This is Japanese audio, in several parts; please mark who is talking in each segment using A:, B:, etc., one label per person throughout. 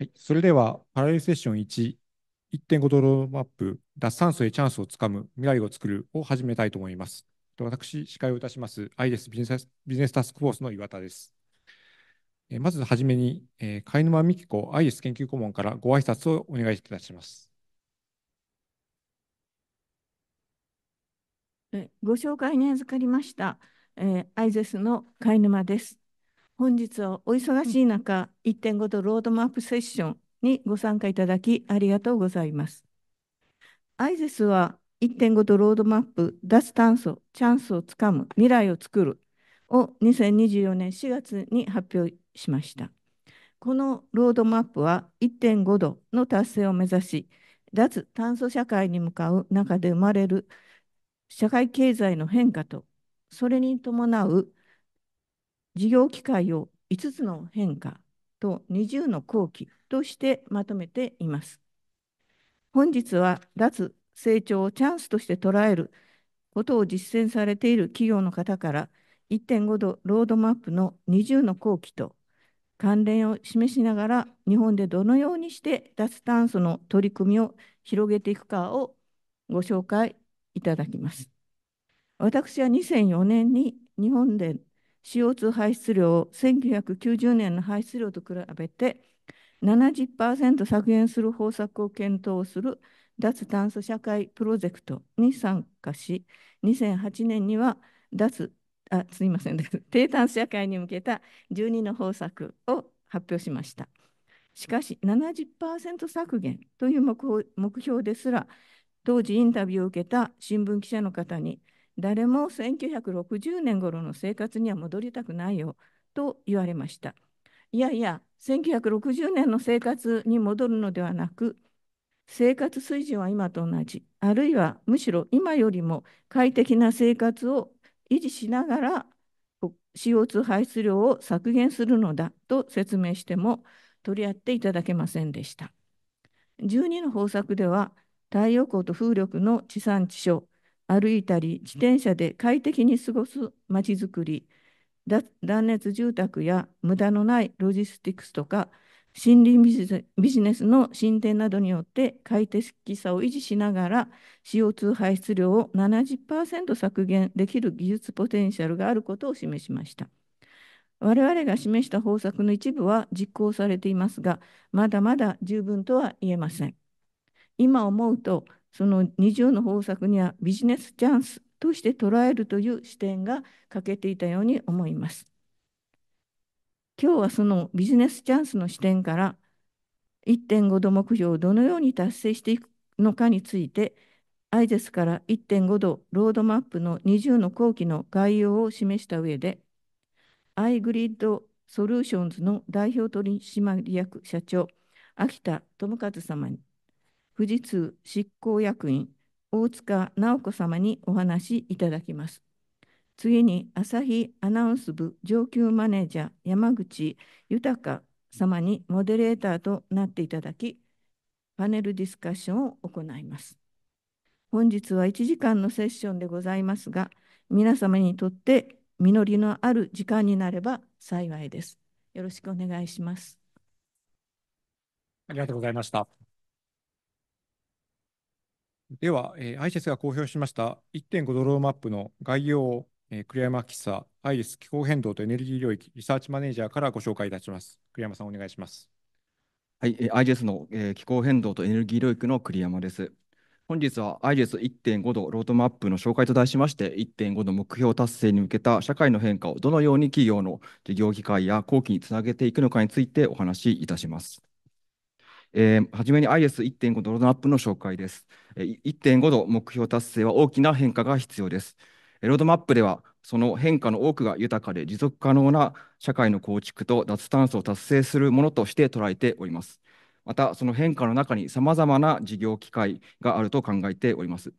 A: はい、それでは、パラレルセッション1、1.5ドローマップ、脱炭素へチャンスをつかむ、未来を作るを始めたいと思います。私、司会をいたします、アイデスビジネスビジネスタスクフォースの岩田です。えまずはじめに、え貝沼美希子アイデス研究顧問からご挨拶をお願いいたします。
B: ご紹介に預かりました、えー、アイゼスの貝沼です。本日はお忙しい中、1.5度ロードマップセッションにご参加いただきありがとうございます。i s ゼ s は1.5度ロードマップ脱炭素、チャンスをつかむ、未来をつくるを2024年4月に発表しました。このロードマップは1.5度の達成を目指し、脱炭素社会に向かう中で生まれる社会経済の変化と、それに伴う事業機会を5つの変化と20の後期としてまとめています。本日は脱成長をチャンスとして捉えることを実践されている企業の方から1.5度ロードマップの20の後期と関連を示しながら日本でどのようにして脱炭素の取り組みを広げていくかをご紹介いただきます。私は2004年に日本で CO2 排出量を1990年の排出量と比べて70%削減する方策を検討する脱炭素社会プロジェクトに参加し、2008年には脱、あ、すいません、低炭素社会に向けた12の方策を発表しました。しかし70%削減という目標ですら、当時インタビューを受けた新聞記者の方に、誰も1960年頃の生活には戻りたくないよと言われました。いやいや、1960年の生活に戻るのではなく、生活水準は今と同じ、あるいはむしろ今よりも快適な生活を維持しながら CO2 排出量を削減するのだと説明しても取り合っていただけませんでした。12の方策では太陽光と風力の地産地消歩いたり自転車で快適に過ごすまちづくり断熱住宅や無駄のないロジスティクスとか森林ビジネスの進展などによって快適さを維持しながら CO2 排出量を70%削減できる技術ポテンシャルがあることを示しました。我々が示した方策の一部は実行されていますが、まだまだ十分とは言えません。今思うと、その二0の方策にはビジネスチャンスとして捉えるという視点が欠けていたように思います。今日はそのビジネスチャンスの視点から1.5度目標をどのように達成していくのかについてアイゼスから1.5度ロードマップの20の後期の概要を示した上でアイグリッドソリューションズの代表取締役社長秋田智和様に富士通執行役員大塚直子様にお話しいただきます。次に朝日アナウンス部上級マネージャー山口豊様にモデレーターとなっていただき、パネルディスカッションを行います。本日は1時間のセッションでございますが、皆様にとって実りのある時間になれば幸いです。よろしくお願いします。
A: ありがとうございました。では、えー、ICES が公表しました1.5ドローマップの概要を、えー、栗山喫茶、i c e ス気候変動とエネルギー領域リサーチマネージャーから
C: ご紹介いたします。
A: 栗山さん、お願いします。
C: はい、アイジェスの、えー、気候変動とエネルギー領域の栗山です。本日はアイ IGS1.5 度ロードマップの紹介と題しまして、1.5度目標達成に向けた社会の変化をどのように企業の事業機会や後期につなげていくのかについてお話しいたします。えー、初めに IS1.5 のロードマップの紹介です。1.5度目標達成は大きな変化が必要です。ロードマップでは、その変化の多くが豊かで持続可能な社会の構築と脱炭素を達成するものとして捉えております。また、その変化の中にさまざまな事業機会があると考えております。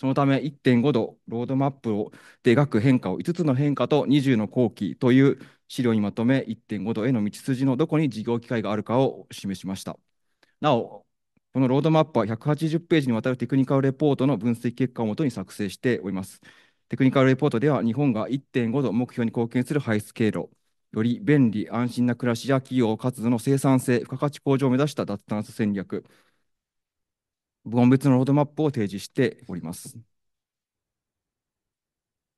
C: そのため、1.5度ロードマップをで描く変化を5つの変化と20の後期という資料にまとめ、1.5度への道筋のどこに事業機会があるかを示しました。なお、このロードマップは180ページにわたるテクニカルレポートの分析結果をもとに作成しております。テクニカルレポートでは、日本が1.5度目標に貢献する排出経路、より便利、安心な暮らしや企業活動の生産性、付加価値向上を目指した脱炭素戦略、部門別のロードマップを提示しております。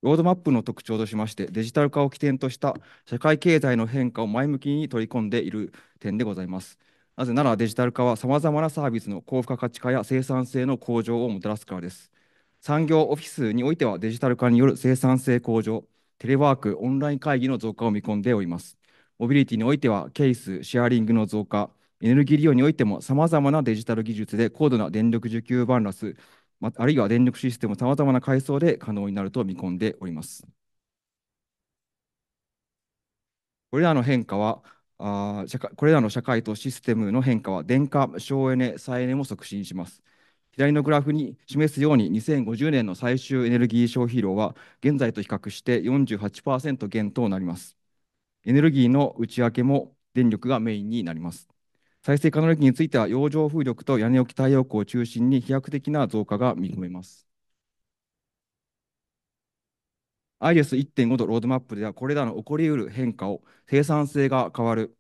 C: ロードマップの特徴としまして、デジタル化を起点とした社会経済の変化を前向きに取り込んでいる点でございます。なぜならデジタル化はさまざまなサービスの高付加価値化や生産性の向上をもたらすからです。産業オフィスにおいてはデジタル化による生産性向上、テレワーク、オンライン会議の増加を見込んでおります。モビリティにおいてはケース、シェアリングの増加、エネルギー利用においてもさまざまなデジタル技術で高度な電力需給バランス、あるいは電力システムさまざまな階層で可能になると見込んでおります。これらの変化はあ社会これらの社会とシステムの変化は電化、省エネ、再エネも促進します。左のグラフに示すように2050年の最終エネルギー消費量は現在と比較して48%減となります。エネルギーの内訳も電力がメインになります。再生可能力については洋上風力と屋根置き太陽光を中心に飛躍的な増加が見込めます。IS1.5 度ロードマップでは、これらの起こりうる変化を生産性が変わる、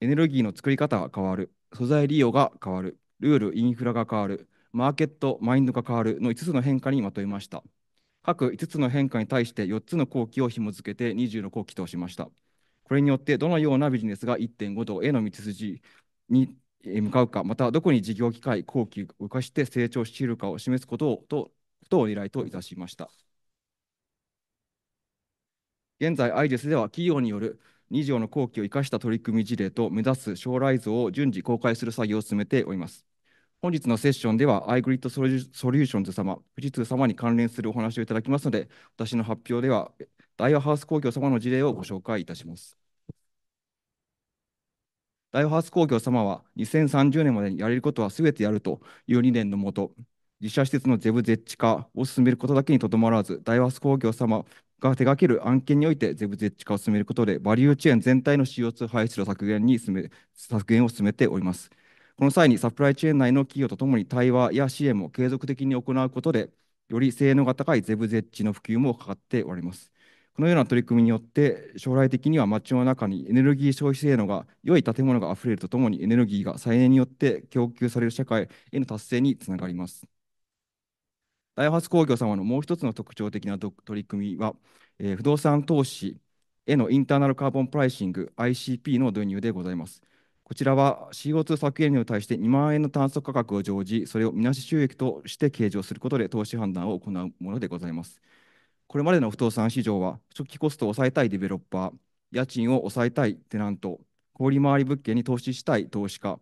C: エネルギーの作り方が変わる、素材利用が変わる、ルール、インフラが変わる、マーケット、マインドが変わるの5つの変化にまとめました。各5つの変化に対して4つの後期を紐付けて20の後期としました。これによってどのようなビジネスが1.5度への道筋に向かうか、またどこに事業機会、後期を動かして成長しているかを示すことをとを狙といたしました。現在、アイデスでは企業による2条の後期を生かした取り組み事例と目指す将来像を順次公開する作業を進めております。本日のセッションでは iGrid ソリューションズ様、富士通様に関連するお話をいただきますので、私の発表では、ダイワハウス工業様の事例をご紹介いたします。ダイワハウス工業様は、2030年までにやれることはすべてやるという理念のもと、自社施設のゼブゼッチ化を進めることだけにとどまらず、イワハウス工業様が手掛ける案件においてゼブゼッチ化を進めることで、バリューチェーン全体の CO2 排出量削減に進め削減を進めております。この際にサプライチェーン内の企業とともに対話や支援も継続的に行うことで、より性能が高いゼブゼッチの普及もかかっております。このような取り組みによって、将来的には街の中にエネルギー消費性能が良い建物があふれるとともに、エネルギーが再エネによって供給される社会への達成につながります。ダイハツ工業様のもう一つの特徴的な取り組みは、えー、不動産投資へのインターナルカーボンプライシング ICP の導入でございます。こちらは CO2 削減に対して2万円の炭素価格を乗じ、それをみなし収益として計上することで投資判断を行うものでございます。これまでの不動産市場は、初期コストを抑えたいデベロッパー、家賃を抑えたいテナント、小売回り物件に投資したい投資家、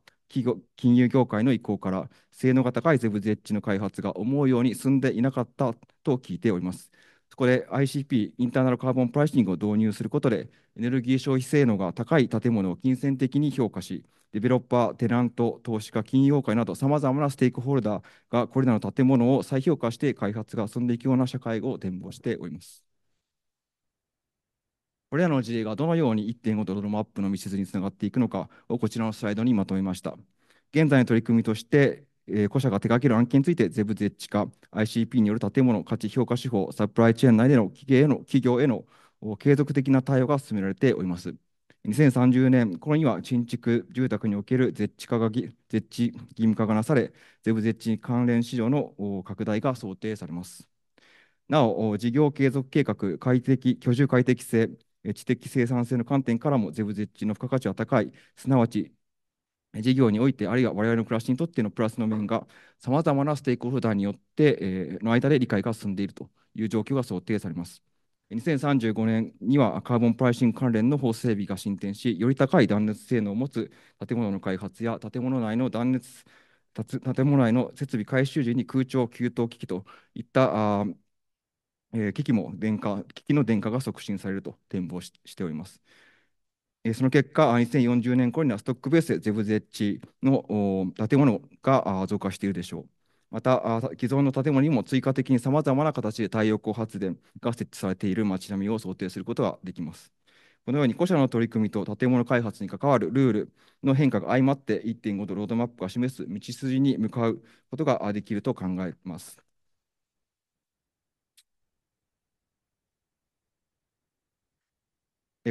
C: 金融業界の意向から、性能が高い z ブゼ z h の開発が思うように進んでいなかったと聞いております。そこで ICP、インターナルカーボンプライシングを導入することで、エネルギー消費性能が高い建物を金銭的に評価し、デベロッパー、テナント、投資家、金融業界などさまざまなステークホルダーがこれらの建物を再評価して開発が進んでいくような社会を展望しております。これらの事例がどのように1.5ドルマップの密接につながっていくのかをこちらのスライドにまとめました。現在の取り組みとして、えー、個社が手掛ける案件について、ゼブゼッチ化、ICP による建物価値評価手法、サプライチェーン内での企業への企業への継続的な対応が進められております。2030年頃には新築住宅におけるゼッチ化がゼッチ義務化がなされ、ゼブゼッチ関連市場の拡大が想定されます。なお、事業継続計画、快適、居住快適性、知的生産性の観点からも、ゼブゼッチの付加価値は高い、すなわち事業において、あるいは我々の暮らしにとってのプラスの面が、さまざまなステークホルダーによって、えー、の間で理解が進んでいるという状況が想定されます。2035年にはカーボンプライシング関連の法整備が進展し、より高い断熱性能を持つ建物の開発や建物内の断熱建物内の設備改修時に空調、給湯機器といったえ機器も電化、機器の電化が促進されると展望しております。えその結果、2040年頃にはストックベースでゼブゼッチの建物が増加しているでしょう。また、既存の建物にも追加的にさまざまな形で太陽光発電が設置されている街並みを想定することができます。このように、個社の取り組みと建物開発に関わるルールの変化が相まって、1.5度ロードマップが示す道筋に向かうことができると考えます。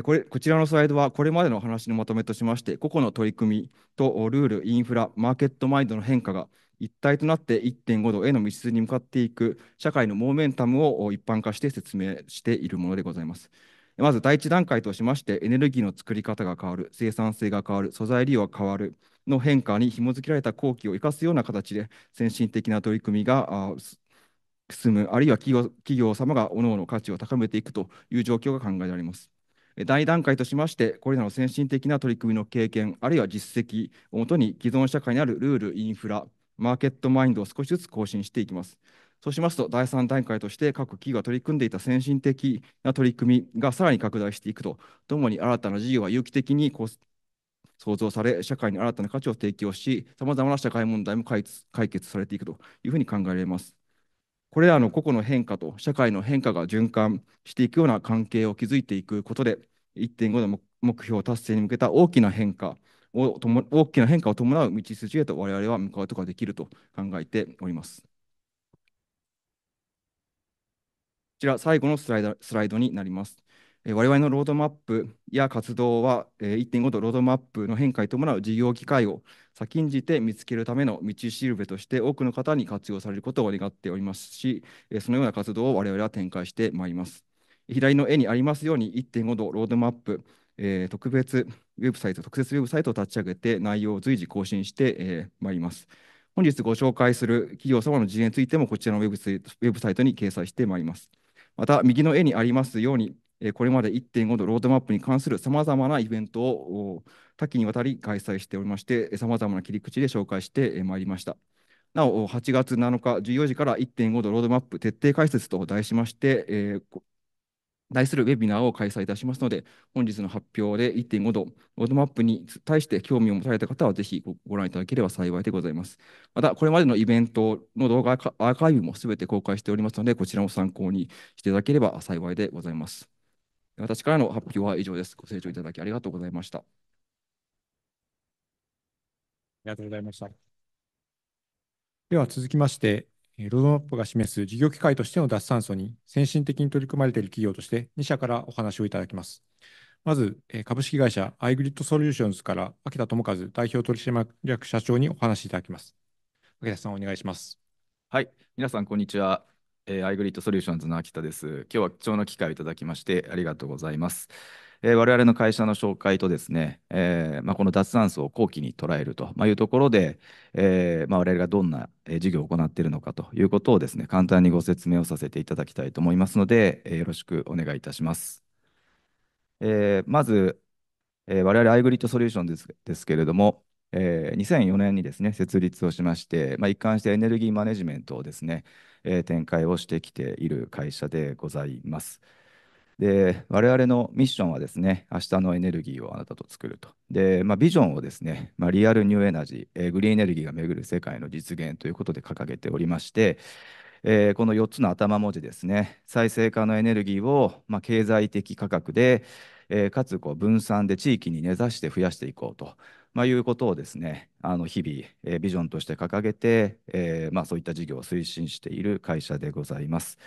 C: これこちらのスライドはこれまでの話のまとめとしまして、個々の取り組みとルール、インフラ、マーケットマインドの変化が一体となって1.5度への道筋に向かっていく社会のモーメンタムを一般化して説明しているものでございます。まず第一段階としまして、エネルギーの作り方が変わる、生産性が変わる、素材利用が変わるの変化に紐づけられた後期を生かすような形で先進的な取り組みが進む、あるいは企業企業様が各々価値を高めていくという状況が考えられます。大段階としまして、これらの先進的な取り組みの経験、あるいは実績をもとに、既存社会にあるルール、インフラ、マーケットマインドを少しずつ更新していきます。そうしますと、第3段階として各企業が取り組んでいた先進的な取り組みがさらに拡大していくと、ともに新たな事業は有機的に創造され、社会に新たな価値を提供し、さまざまな社会問題も解決されていくというふうに考えられます。これらの個々の変化と社会の変化が循環していくような関係を築いていくことで、1.5の目標達成に向けた大きな変化を大きな変化を伴う道筋へと我々は向かうことができると考えております。こちら最後のスライドスライドになります。我々のロードマップや活動は1.5度ロードマップの変化に伴う事業機会を先んじて見つけるための道しるべとして多くの方に活用されることを願っておりますし、そのような活動を我々は展開してまいります。左の絵にありますように1.5度ロードマップ、えー、特別ウェブサイト、特設ウェブサイトを立ち上げて内容を随時更新してまい、ります。本日ご紹介する企業様の事例についてもこちらのウェブサイトに掲載してまいります。また、右の絵にありますように、これまで1.5度ロードマップに関するさまざまなイベントを多岐にわたり開催しておりまして、さまざまな切り口で紹介してまいりました。なお、8月7日14時から1.5度ロードマップ徹底解説と題しまして、えー、題するウェビナーを開催いたしますので、本日の発表で1.5度ロードマップに対して興味を持たれた方は、ぜひご覧いただければ幸いでございます。また、これまでのイベントの動画アーカイブもすべて公開しておりますので、こちらも参考にしていただければ幸いでございます。私からの発表は以上です。ご清聴いただきありがとうございました。あ
A: りがとうございました。では続きまして、ロードマップが示す事業機会としての脱炭素に先進的に取り組まれている企業として2社からお話をいただきます。まず、株式会社アイグリッドソリューションズから秋田智和代表取締役社長にお話しいただきます。秋田さ
D: ん、お願いします。はい、皆さん、こんにちは。えー、アイグリッドソリューションズの秋田です。今日は貴重な機会をいただきましてありがとうございます。えー、我々の会社の紹介とですね、えー、まあ、この脱炭素を後期に捉えるというところで、えまあ、我々がどんな事業を行っているのかということをですね、簡単にご説明をさせていただきたいと思いますので、えよろしくお願いいたします。えまず、え我々アイグリッドソリューションですですけれども、えー、2004年にですね設立をしまして、まあ、一貫してエネルギーマネジメントをですね、えー、展開をしてきている会社でございます。で我々のミッションはですね明日のエネルギーをあなたと作るとで、まあ、ビジョンをですね、まあ、リアルニューエナジー、えー、グリーンエネルギーが巡る世界の実現ということで掲げておりまして、えー、この4つの頭文字ですね再生可能エネルギーを、まあ、経済的価格で、えー、かつこう分散で地域に根ざして増やしていこうとまあ、いうことをですねあの日々、えー、ビジョンとして掲げて、えー、まあ、そういった事業を推進している会社でございます。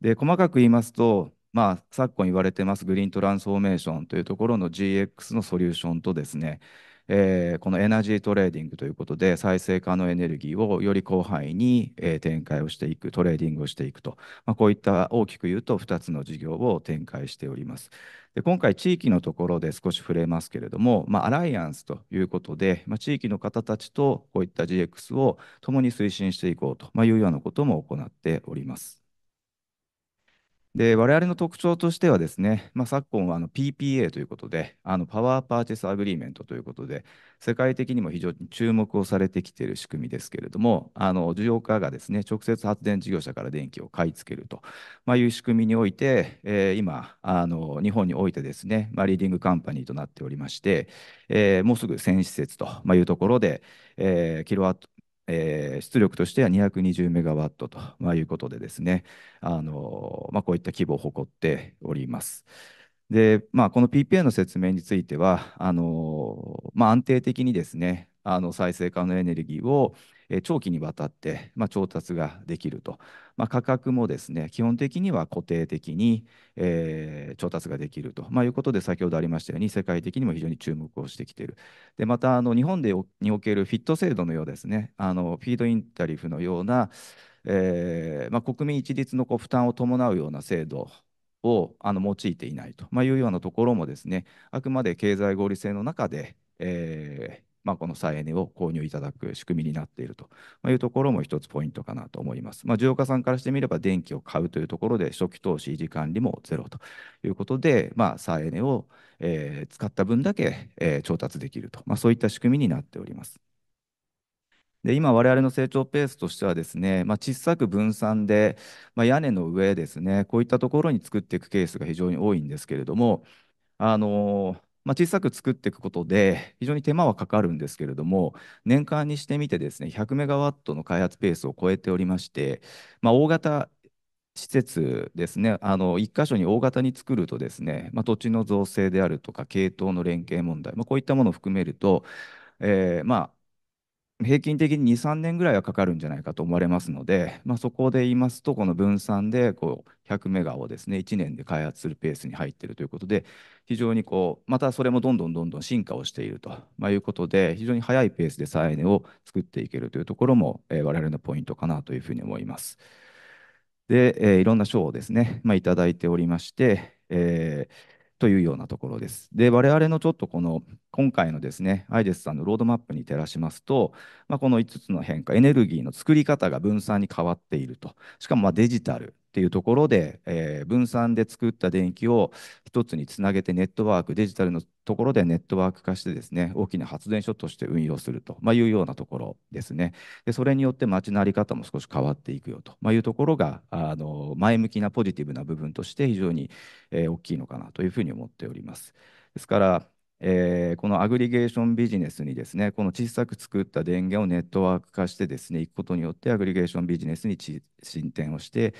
D: で細かく言いますと、まあ、昨今言われてますグリーントランスフォーメーションというところの GX のソリューションとですねえー、このエナジートレーディングということで再生可能エネルギーをより広範囲に、えー、展開をしていくトレーディングをしていくと、まあ、こういった大きく言うと2つの事業を展開しております。で今回地域のところで少し触れますけれども、まあ、アライアンスということで、まあ、地域の方たちとこういった GX を共に推進していこうというようなことも行っております。で、我々の特徴としてはですね、まあ、昨今はあの PPA ということで、あのパワーパーチェスアグリーメントということで、世界的にも非常に注目をされてきている仕組みですけれども、あの需要家がですね、直接発電事業者から電気を買い付けると、まあ、いう仕組みにおいて、えー、今あの、日本においてですね、まあ、リーディングカンパニーとなっておりまして、えー、もうすぐ1000施設というところで、えー、キロワットえー、出力としては220メガワットと、まあ、いうことでですね、あのまあ、こういった規模を誇っております。で、まあ、この PPA の説明については、あのまあ、安定的にですね、あの再生可能エネルギーを長期にわたって、まあ、調達ができると、まあ、価格もですね基本的には固定的に、えー、調達ができると、まあ、いうことで先ほどありましたように世界的にも非常に注目をしてきているでまたあの日本でにおけるフィット制度のようですねあのフィードインタリフのような、えーまあ、国民一律のこう負担を伴うような制度をあの用いていないと、まあ、いうようなところもですねあくまで経済合理性の中で、えー、まあ、この再エネを購入いただく仕組みになっているというところも一つポイントかなと思います。まあ、需要家さんからしてみれば、電気を買うというところで、初期投資維持管理もゼロということで、まあ、再エネを、えー、使った分だけ、えー、調達できると、まあ、そういった仕組みになっております。で今、我々の成長ペースとしてはですね、まあ、小さく分散で、まあ、屋根の上ですね、こういったところに作っていくケースが非常に多いんですけれども、あのーまあ、小さく作っていくことで、非常に手間はかかるんですけれども、年間にしてみてですね、100メガワットの開発ペースを超えておりまして、まあ、大型施設ですね、あの1箇所に大型に作るとですね、まあ、土地の造成であるとか、系統の連携問題、まあ、こういったものを含めると、えー、まあ平均的に2、3年ぐらいはかかるんじゃないかと思われますので、まあ、そこで言いますと、この分散でこう100メガをですね、1年で開発するペースに入っているということで、非常にこう、またそれもどんどんどんどん進化をしていると、まあ、いうことで、非常に早いペースで再エネを作っていけるというところも、えー、我々のポイントかなというふうに思います。で、えー、いろんな賞をですね、まあ、いただいておりまして、えーというようなところです。で、我々のちょっとこの今回のですね、アイデスさんのロードマップに照らしますと、まあ、この5つの変化、エネルギーの作り方が分散に変わっていると、しかもまデジタルっていうところで、えー、分散で作った電気を一つにつなげてネットワークデジタルのところでネットワーク化してですね大きな発電所として運用すると、まあ、いうようなところですねでそれによって街のあり方も少し変わっていくよと、まあ、いうところがあの前向きなポジティブな部分として非常に、えー、大きいのかなというふうに思っております。ですから、えー、このアグリゲーションビジネスにですね、この小さく作った電源をネットワーク化してですね、いくことによってアグリゲーションビジネスに進展をして、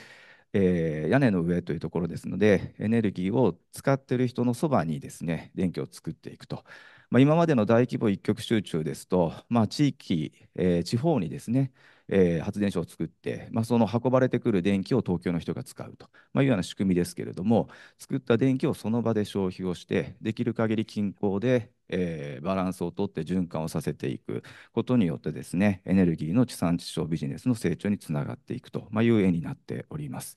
D: えー、屋根の上というところですのでエネルギーを使っている人のそばにですね電気を作っていくと、まあ、今までの大規模一極集中ですと、まあ、地域、えー、地方にですねえー、発電所を作って、まあ、その運ばれてくる電気を東京の人が使うと、まあ、いうような仕組みですけれども作った電気をその場で消費をしてできる限り均衡で、えー、バランスをとって循環をさせていくことによってですねエネルギーの地産地消ビジネスの成長につながっていくと、まあ、いう絵になっております。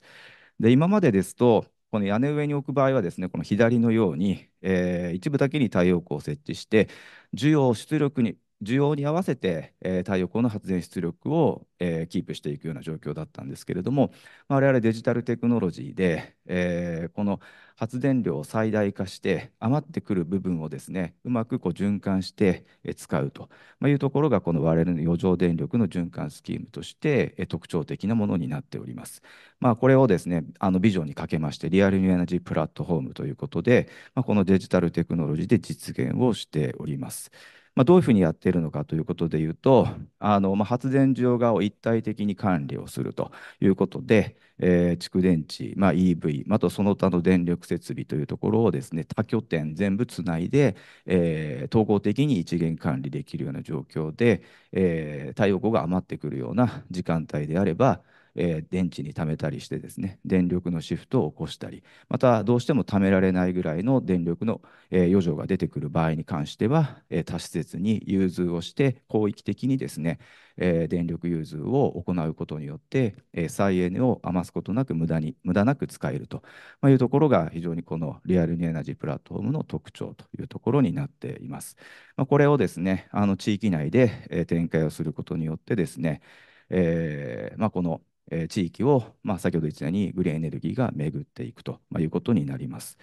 D: で今までですとこの屋根上に置く場合はですねこの左のように、えー、一部だけに太陽光を設置して需要を出力に需要に合わせて、えー、太陽光の発電出力を、えー、キープしていくような状況だったんですけれども、まあ、我々デジタルテクノロジーで、えー、この発電量を最大化して余ってくる部分をですねうまくこう循環して使うというところがこの我々の余剰電力の循環スキームとして特徴的なものになっております。まあ、これをですねあのビジョンにかけましてリアルニューエナジープラットフォームということで、まあ、このデジタルテクノロジーで実現をしております。まあ、どういうふうにやっているのかということでいうと、あのまあ、発電所側を一体的に管理をするということで、えー、蓄電池、まあ、EV、またその他の電力設備というところをですね、多拠点全部つないで、えー、統合的に一元管理できるような状況で、えー、太陽光が余ってくるような時間帯であれば、えー、電池に貯めたりしてですね電力のシフトを起こしたりまたどうしても貯められないぐらいの電力の、えー、余剰が出てくる場合に関しては、えー、多施設に融通をして広域的にですね、えー、電力融通を行うことによって、えー、再エネを余すことなく無駄に無駄なく使えるというところが非常にこのリアルニューエナジープラットフォームの特徴というところになっています。まあ、これをですねあの地域内で展開をすることによってですね、えーまあ、このえ地域を、まあ、先ほど言ったようにグリーンエネルギーが巡っていくと、まいうことになります。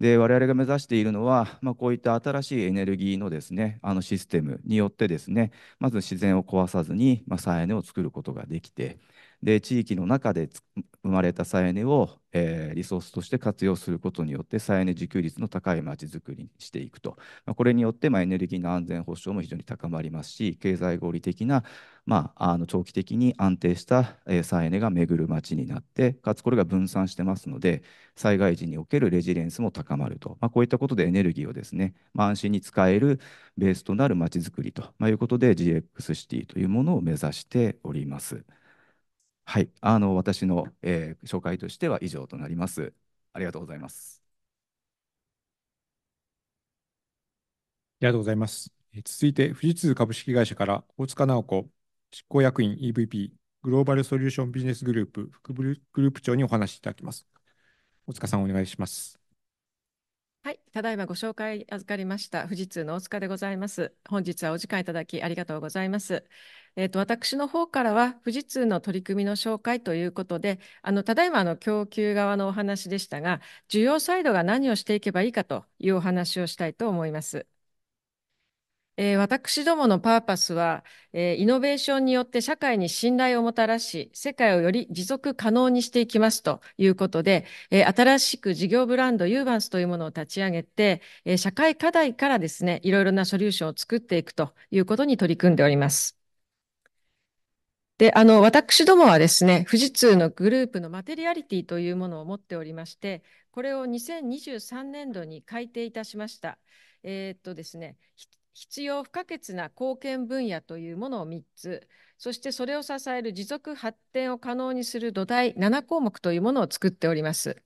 D: で我々が目指しているのは、まあ、こういった新しいエネルギーのですねあのシステムによってですねまず自然を壊さずに、まあ、再エネを作ることができてで地域の中で生まれた再エネを、えー、リソースとして活用することによって再エネ自給率の高いまちづくりにしていくと、まあ、これによって、まあ、エネルギーの安全保障も非常に高まりますし経済合理的な、まあ、あの長期的に安定した、えー、再エネが巡るまちになってかつこれが分散してますので災害時におけるレジレンスも高まると、まあ、こういったことでエネルギーをですね、まあ、安心に使えるベースとなるまちづくりと、まあ、いうことで GX シティというものを目指しております。はい、あの私の、えー、紹介としては以上となります。
A: ありがとうございます。ありがとうございます。続いて、富士通株式会社から大塚直子執行役員 EVP グローバルソリューションビジネスグループ副グループ長にお話しいただきます。大塚さん、お願いします。
E: はい、ただいまご紹介預かりました富士通の大塚でございます。本日はお時間いただきありがとうございます。えーと、私の方からは富士通の取り組みの紹介ということで、あのただいまの供給側のお話でしたが、需要サイドが何をしていけばいいかというお話をしたいと思います。えー、私どものパーパスは、えー、イノベーションによって社会に信頼をもたらし、世界をより持続可能にしていきますということで、えー、新しく事業ブランドユーバンスというものを立ち上げて、え社会課題からですね、いろいろなソリューションを作っていくということに取り組んでおります。で、あの、私どもはですね、富士通のグループのマテリアリティというものを持っておりまして、これを2023年度に改定いたしました。えー、っとですね、必要不可欠な貢献分野というものを3つそしてそれを支える持続発展を可能にする土台7項目というものを作っております。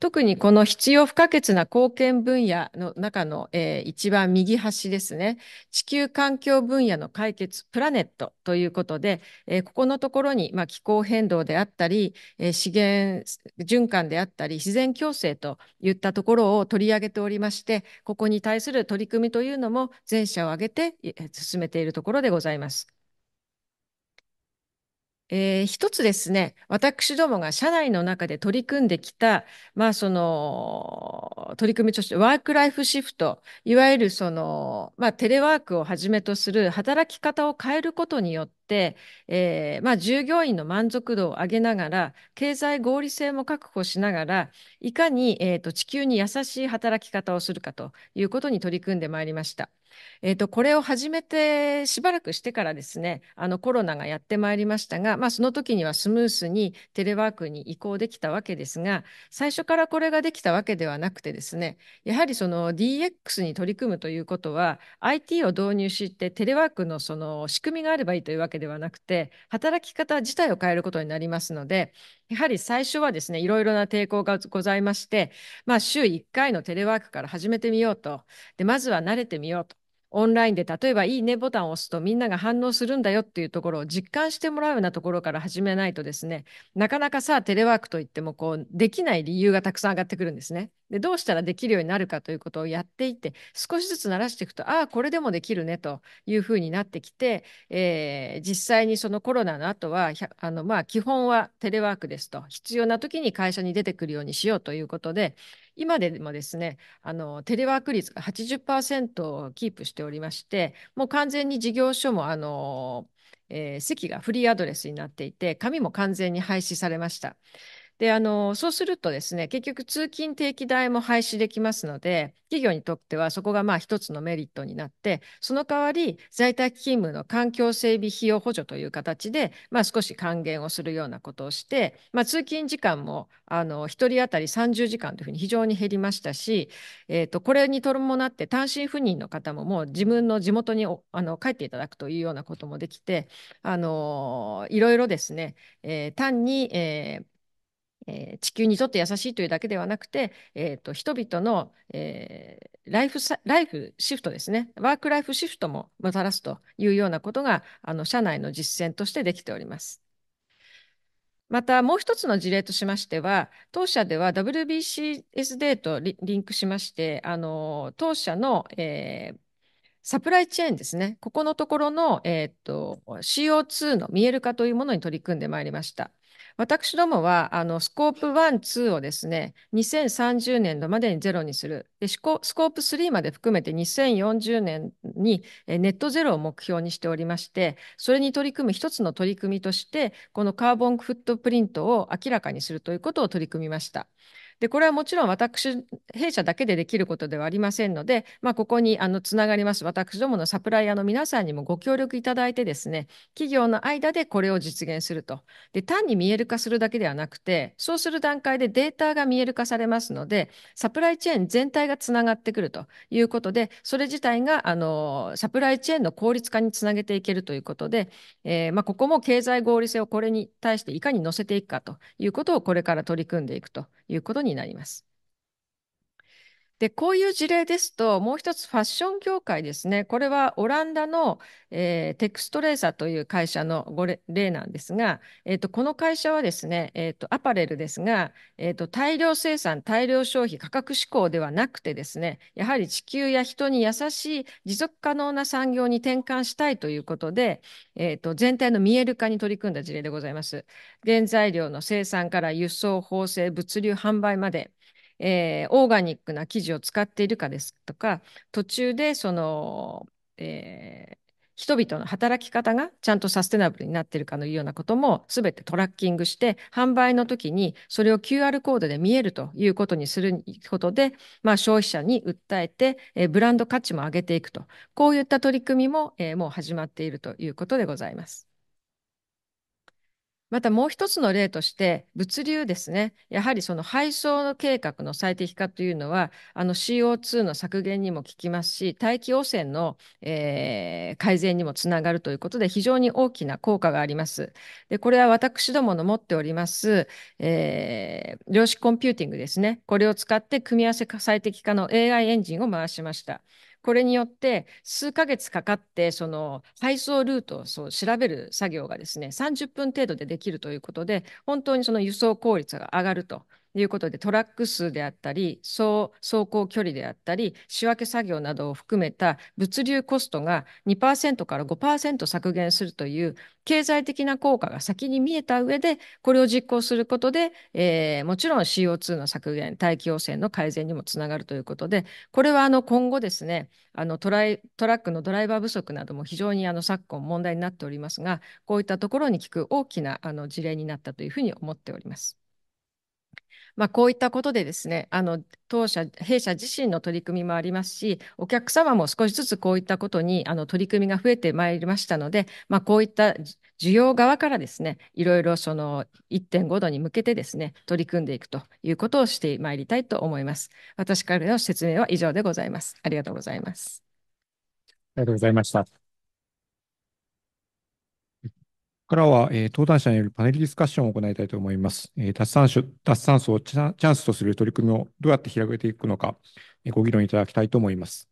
E: 特にこの必要不可欠な貢献分野の中の、えー、一番右端ですね。地球環境分野の解決、プラネットということで、えー、ここのところに、まあ、気候変動であったり、えー、資源循環であったり、自然共生といったところを取り上げておりまして、ここに対する取り組みというのも全社を挙げて進めているところでございます。えー、一つですね、私どもが社内の中で取り組んできた、まあその、取り組みとしてワークライフシフト、いわゆるその、まあテレワークをはじめとする働き方を変えることによって、、えーまあ、従業員の満足度を上げながら、経済合理性も確保しながら、いかに、えーと、地球に優しい働き方をするかということに取り組んでまいりました。えーと、とこれを始めてしばらくしてからですねあのコロナがやってまいりましたが、まあ、その時にはスムースにテレワークに移行できたわけですが最初からこれができたわけではなくてですねやはりその DX に取り組むということは IT を導入してテレワークのその仕組みがあればいいというわけではなくて、働き方自体を変えることになりますので、やはり最初はですね、いろいろな抵抗がございまして、まあ、週1回のテレワークから始めてみようと、で、まずは慣れてみようと。オンラインで例えばいいねボタンを押すとみんなが反応するんだよっていうところを実感してもらうようなところから始めないとですね、なかなかさ、テレワークといってもこうできない理由がたくさん上がってくるんですね。で、どうしたらできるようになるかということをやっていって、少しずつ慣らしていくと、ああ、これでもできるねというふうになってきて、えー、実際にそのコロナの後は、あのまあ基本はテレワークですと、必要な時に会社に出てくるようにしようということで、今でもですね、あのテレワーク率が80%をキープしておりまして、もう完全に事業所もあの、えー、席がフリーアドレスになっていて、紙も完全に廃止されました。で、あの、そうするとですね、結局通勤定期代も廃止できますので、企業にとってはそこがまあ一つのメリットになって、その代わり在宅勤務の環境整備費用補助という形で、まあ少し還元をするようなことをして、まあ通勤時間も、あの、一人当たり30時間というふうに非常に減りましたし、えー、と、これに伴って単身赴任の方ももう自分の地元にあの帰っていただくというようなこともできて、あの、いろいろですね、えー、単に、えーえー、地球にとって優しいというだけではなくて、えーと、人々の、えー、ライフライフシフトですね、ワークライフシフトももたらすというようなことが、あの社内の実践としてできております。またもう一つの事例としましては、当社では WBCS デーとリンクしまして、あの当社の、えー、サプライチェーンですね、ここのところの、えーと CO2 の見える化というものに取り組んでまいりました。私どもは、あの、スコープ1、2をですね、2030年度までにゼロにする。で、スコープ3まで含めて2040年にネットゼロを目標にしておりまして、それに取り組む一つの取り組みとして、このカーボンフットプリントを明らかにするということを取り組みました。で、これはもちろん私、弊社だけでできることではありませんので、まあ、ここにあのつながります、私どものサプライヤーの皆さんにもご協力いただいてですね、企業の間でこれを実現すると。で、単に見える化するだけではなくて、そうする段階でデータが見える化されますので、サプライチェーン全体がつながってくるということで、それ自体があのサプライチェーンの効率化につなげていけるということで、えー、まあ、ここも経済合理性をこれに対していかに乗せていくかということをこれから取り組んでいくということにになります。で、こういう事例ですと、もう一つファッション業界ですね。これはオランダの、えー、テクストレーサーという会社のご例なんですが、えーと、この会社はですね、えーと、アパレルですが、えーと、大量生産、大量消費、価格志向ではなくてですね、やはり地球や人に優しい持続可能な産業に転換したいということで、えーと、全体の見える化に取り組んだ事例でございます。原材料の生産から輸送、法制物流、販売まで、えー、オーガニックな生地を使っているかですとか、途中でその、えー、人々の働き方がちゃんとサステナブルになっているかのいうようなことも全てトラッキングして販売の時にそれを QR コードで見えるということにすることで、まあ、消費者に訴えて、えブランド価値も上げていくとこういった取り組みも、えもう始まっているということでございます。またもう一つの例として物流ですねやはりその配送の計画の最適化というのはあの CO2 の削減にも効きますし大気汚染の、えー、改善にもつながるということで非常に大きな効果があります。でこれは私どもの持っております、えー、量子コンピューティングですねこれを使って組み合わせ最適化の AI エンジンを回しました。これによって数ヶ月かかってその配送ルートをそう調べる作業がですね30分程度でできるということで本当にその輸送効率が上がるということでトラック数であったり走走行距離であったり仕分け作業などを含めた物流コストが2%から5%削減するという経済的な効果が先に見えた上でこれを実行することで、えー、もちろん CO2 の削減大気汚染の改善にもつながるということでこれはあの今後ですねあのトライトラックのドライバー不足なども非常にあの昨今問題になっておりますがこういったところに効く大きなあの事例になったというふうに思っております。まあ、こういったことでですね、あの当社、弊社自身の取り組みもありますし、お客様も少しずつこういったことにあの取り組みが増えてまいりましたので、まあ、こういった需要側からですね、いろいろその1.5度に向けてですね、取り組んでいくということをしてまいりたいと思います。私からの説明は以上でございます。ありがとうございます。
A: ありがとうございました。からは、えー、登壇者によるパネルディスカッションを行いたいと思います。えー、脱炭素脱炭素をチャンスとする取り組みをどうやって広げていくのか、えー、ご議論いただきたいと思います。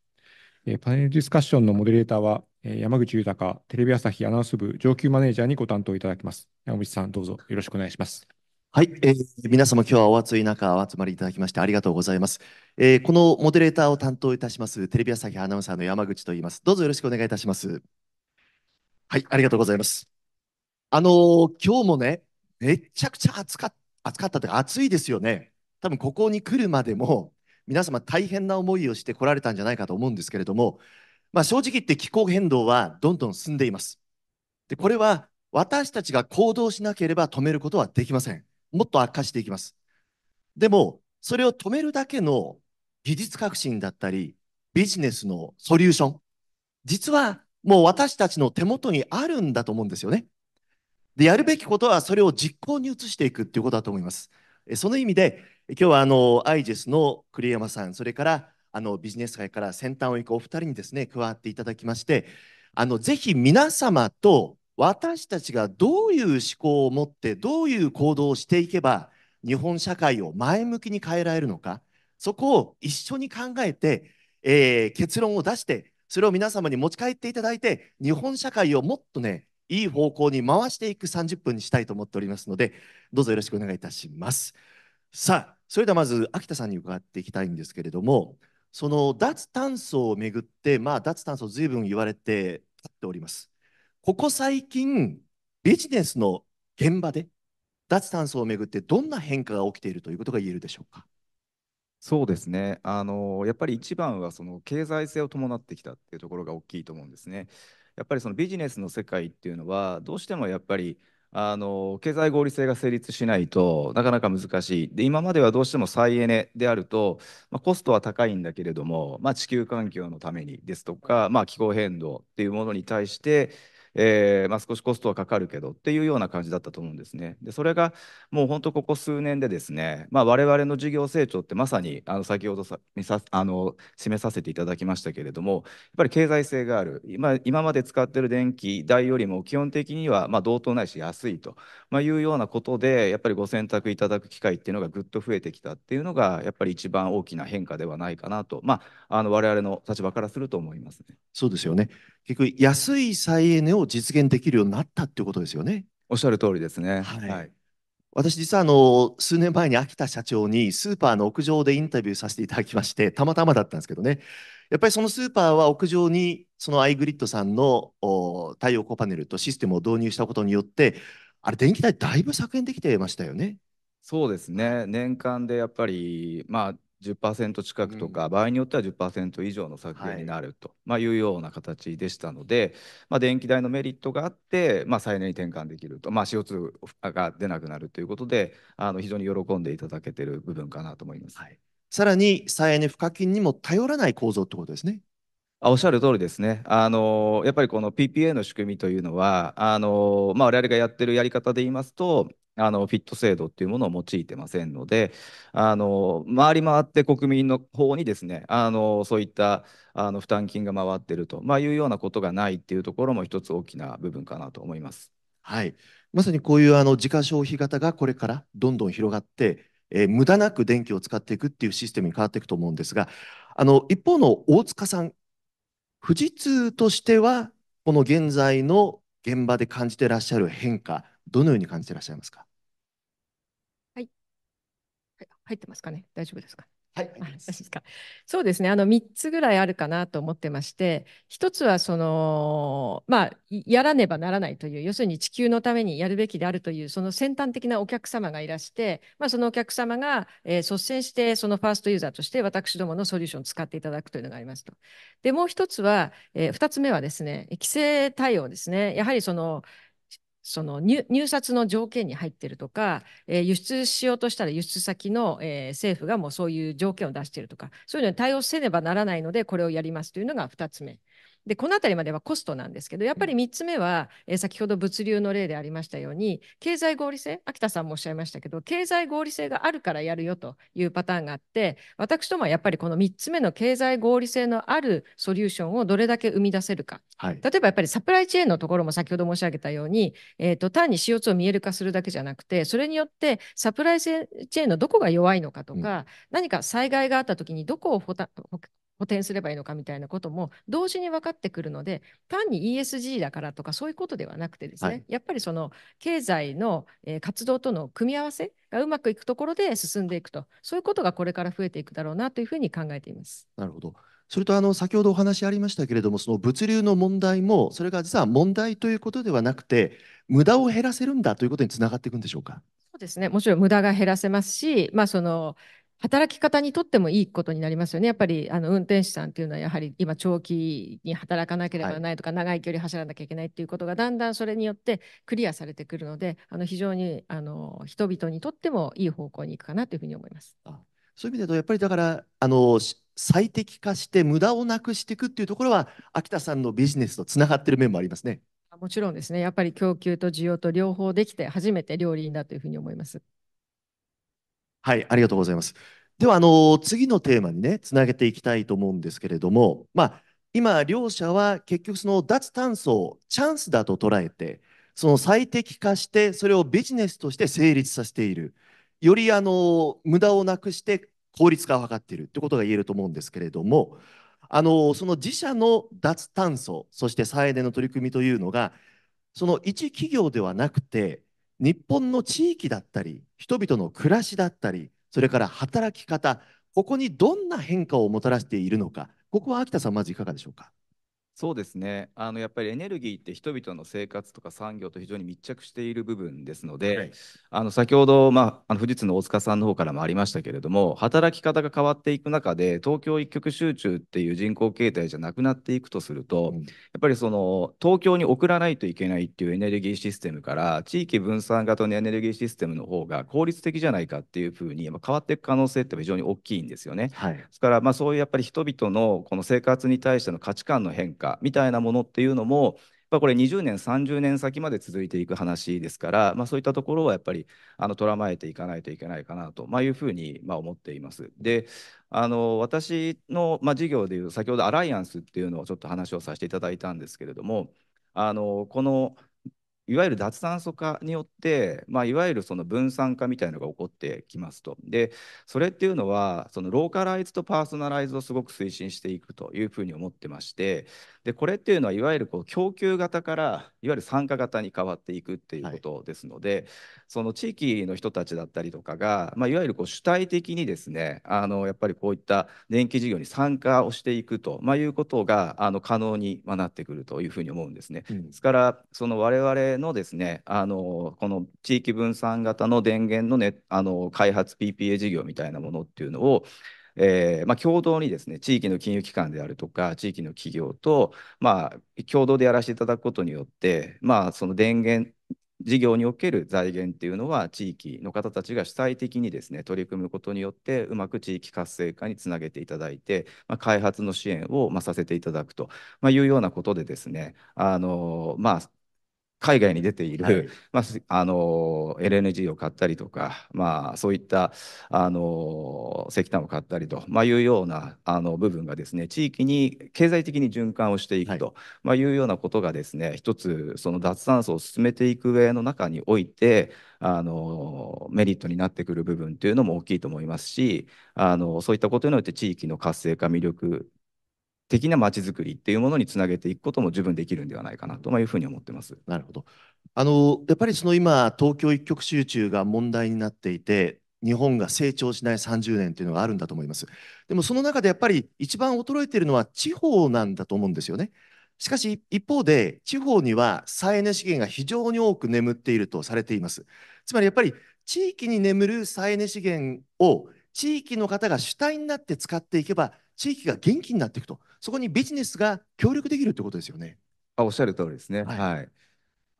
A: えー、パネルディスカッションのモデレーターは、えー、山口豊、テレビ朝日アナウンス部上級マネージャーにご担当いただきます。山
F: 口さん、どうぞよろしくお願いします。はい、えー、皆様今日はお暑い中お集まりいただきましてありがとうございます、えー、このモデレーターを担当いたしますテレビ朝日アナウンサーの山口と言います。どうぞよろしくお願いいたします。はい、ありがとうございます。あのー、今日もね、めちゃくちゃ暑か暑かったというか、暑いですよね。多分ここに来るまでも、皆様大変な思いをして来られたんじゃないかと思うんですけれども、まあ、正直言って気候変動はどんどん進んでいます。でこれは私たちが行動しなければ止めることはできません。もっと悪化していきます。でも、それを止めるだけの技術革新だったり、ビジネスのソリューション、実はもう私たちの手元にあるんだと思うんですよね。で、やるべきことはそれを実行に移していくっていうことだと思います。その意味で、今日はあの、アイジェスの栗山さん、それからあのビジネス界から先端を行くお二人にですね、加わっていただきまして、あの、ぜひ皆様と私たちがどういう思考を持って、どういう行動をしていけば、日本社会を前向きに変えられるのか、そこを一緒に考えて、えー、結論を出して、それを皆様に持ち帰っていただいて、日本社会をもっとね、いい方向に回していく30分にしたいと思っておりますので、どうぞよろしくお願いいたします。さあ、それではまず秋田さんに伺っていきたいんですけれども、その脱炭素をめぐって、まあ、脱炭素ずいぶん言われてたっております。ここ最近、ビジネスの現場で脱炭素をめぐってどんな変化が起きているということが言えるでしょうか。
D: そうですねあのやっぱり一番はその経済性を伴ってきたっていうところが大きいと思うんですね。やっぱりそのビジネスの世界っていうのはどうしてもやっぱりあの経済合理性が成立しないとなかなか難しいで今まではどうしても再エネであると、まあ、コストは高いんだけれども、まあ、地球環境のためにですとか、まあ、気候変動っていうものに対してえー、まあ、少しコストはかかるけどっていうような感じだったと思うんですね。でそれがもう本当ここ数年でですね、まあ、我々の事業成長ってまさにあの先ほどさあの示させていただきましたけれどもやっぱり経済性がある今今まで使ってる電気代よりも基本的にはま同等ないし安いと、まいうようなことでやっぱりご選択いただく機会っていうのがぐっと増えてきたっていうのがやっぱり一番大きな変化ではないかなと、まあ、あの我々の立場からすると思いますね。
F: そうですよね結局安い再エネを実現できるようになったっていうことですよね。おっしゃる通りですね。はい、はい私実はあの数年前に秋田社長にスーパーの屋上でインタビューさせていただきましてたまたまだったんですけどねやっぱりそのスーパーは屋上にそのアイグリッドさんの太陽光パネルとシステムを導入したことによってあれ電気代だいぶ削減できてましたよね。そうですね年間で
D: やっぱりまあ10%近くとか、うん、場合によっては10%以上の削減になると、まあ、いうような形でしたので、まあ、電気代のメリットがあって、まあ、再エネに転換できると、まあ、CO2 が出なくなるということであの非常に喜んでいただけている部分かなと思います、はい、
F: さらに再エネ賦課金にも頼らない構造ってことですね。あおっしゃる通りですね。
D: あのやっぱりこの PPA の仕組みというのは、あのまあ、我々がやってるやり方で言いますと、あのフィット制度っていうものを用いてませんので、あの回り回って国民の方にですね、あのそういったあの負担金が回ってると、まあ、いう
F: ようなことがないっていうところも一つ大きな部分かなと思います。はい、まさにこういうあの自家消費型がこれからどんどん広がって、えー、無駄なく電気を使っていくっていうシステムに変わっていくと思うんですが、あの一方の大塚さん、富士通としてはこの現在の現場で感じてらっしゃる変化、どのように感じてらっしゃいますか。
E: 入ってますかね大丈夫ですかはい、ですかそうですねあの3つぐらいあるかなと思ってまして1つはその、まあ、やらねばならないという要するに地球のためにやるべきであるというその先端的なお客様がいらして、まあ、そのお客様が、えー、率先してそのファーストユーザーとして私どものソリューションを使っていただくというのがありますと。でもう1つは、えー、2つ目はですね規制対応ですねやはりそのその入札の条件に入ってるとか、えー、輸出しようとしたら輸出先の、えー、政府がもうそういう条件を出しているとかそういうのに対応せねばならないのでこれをやりますというのが2つ目で、この辺りまではコストなんですけど、やっぱり3つ目は、え先ほど物流の例でありましたように、経済合理性、秋田さんもおっしゃいましたけど、経済合理性があるからやるよというパターンがあって、私どもはやっぱりこの3つ目の経済合理性のあるソリューションをどれだけ生み出せるか。はい、例えばやっぱりサプライチェーンのところも先ほど申し上げたように、えーと、単に CO2 を見える化するだけじゃなくて、それによってサプライチェーンのどこが弱いのかとか、うん、何か災害があった時にどこを補補填すればいいのかみたいなことも同時に分かってくるので単に ESG だからとかそういうことではなくてですね、はい、やっぱりその経済の、活動との組み合わせがうまくいくところで進んでいくとそういうことがこれから増えていくだろうなというふうに考えています。
F: なるほどそれとあの先ほどお話ありましたけれどもその物流の問題もそれが実は問題ということではなくて無駄を減らせるんだということにつながっていくんでしょうか。
E: そうですねもちろん無駄が減らせますし、まあその働き方にとってもいいことになりますよね。やっぱりあの運転手さんっていうのはやはり今長期に働かなければならないとか、はい、長い距離走らなきゃいけないっていうことがだんだんそれによってクリアされてくるのであの非常にあの人々にとってもいい方向にいくかなというふうに思います。あ
F: そういう意味で言うとやっぱりだからあの最適化して無駄をなくしていくっていうところは秋田さんのビジネスとつながってる面もありますね。
E: もちろんですねやっぱり供給と需要と両方できて初めて両輪だというふうに思います。
F: はい、ありがとうございます。では、あの、次のテーマにね、つなげていきたいと思うんですけれども、まあ、今、両者は結局その脱炭素をチャンスだと捉えて、その最適化して、それをビジネスとして成立させている。より、あの、無駄をなくして効率化を図っているってことが言えると思うんですけれども、あの、その自社の脱炭素、そして再エネの取り組みというのが、その一企業ではなくて、日本の地域だったり人々の暮らしだったりそれから働き方ここにどんな変化をもたらしているのかここは秋田さんまずいかがでしょうか。
D: そうですねあのやっぱりエネルギーって人々の生活とか産業と非常に密着している部分ですので、はい、あの先ほど、まあ、あの富士通の大塚さんの方からもありましたけれども働き方が変わっていく中で東京一極集中っていう人口形態じゃなくなっていくとすると、うん、やっぱりその東京に送らないといけないっていうエネルギーシステムから地域分散型のエネルギーシステムの方が効率的じゃないかっていうふうに変わっていく可能性って非常に大きいんですよね。はい、ですから、まあ、そういうやっぱり人々のこの生活に対しての価値観の変化みたいなものっていうのも、これ20年、30年先まで続いていく話ですから、まあ、そういったところはやっぱりらまえていかないといけないかなと、まあ、いうふうに思っています。で私の、事業でいう先ほどアライアンスっていうのをちょっと話をさせていただいたんですけれどもこのいわゆる脱炭素化によって、まあ、いわゆるその分散化みたいのが起こってきますと。で、それっていうのは、そのローカライズとパーソナライズをすごく推進していくというふうに思ってまして、でこれっていうのはいわゆるこう供給型からいわゆる参加型に変わっていくっていうことですので、はい、その地域の人たちだったりとかが、まあ、いわゆるこう主体的にですねあのやっぱりこういった電気事業に参加をしていくと、まあ、いうことがあの可能になってくるというふうに思うんですね。うん、ですからその我々のですねあのこの地域分散型の電源の,、ね、あの開発 PPA 事業みたいなものっていうのをえーまあ、共同にですね地域の金融機関であるとか地域の企業と、まあ、共同でやらせていただくことによって、まあ、その電源事業における財源っていうのは地域の方たちが主体的にですね取り組むことによってうまく地域活性化につなげていただいて、まあ、開発の支援を、まあ、させていただくと、まあ、いうようなことでですねあの、まあ、海外に出ている、はい、まあ、あの LNG を買ったりとか、まあ、そういったあの石炭を買ったりと、まあ、いうようなあの部分がですね地域に経済的に循環をしていくと、はいまあ、いうようなことがですね一つその脱炭素を進めていく上の中においてあのメリットになってくる部分というのも大きいと思いますしあのそういったことによって地域の活性化魅力的なまちづくりっていうものにつなげていくこと
F: も十分できるんではないかなというふうに思ってます。なるほどあのやっぱりその今東京一極集中が問題になっていて日本が成長しない30年というのがあるんだと思います。でもその中でやっぱり一番衰えているのは地方なんだと思うんですよね。しかし一方で地方には再エネ資源が非常に多く眠っているとされています。つまりやっぱり地域に眠る再エネ資源を地域の方が主体になって使っていけば地域が元気になっていくと、そこにビジネスが協力できるってことですよね。
D: あおっしゃる通りですね。はい、はい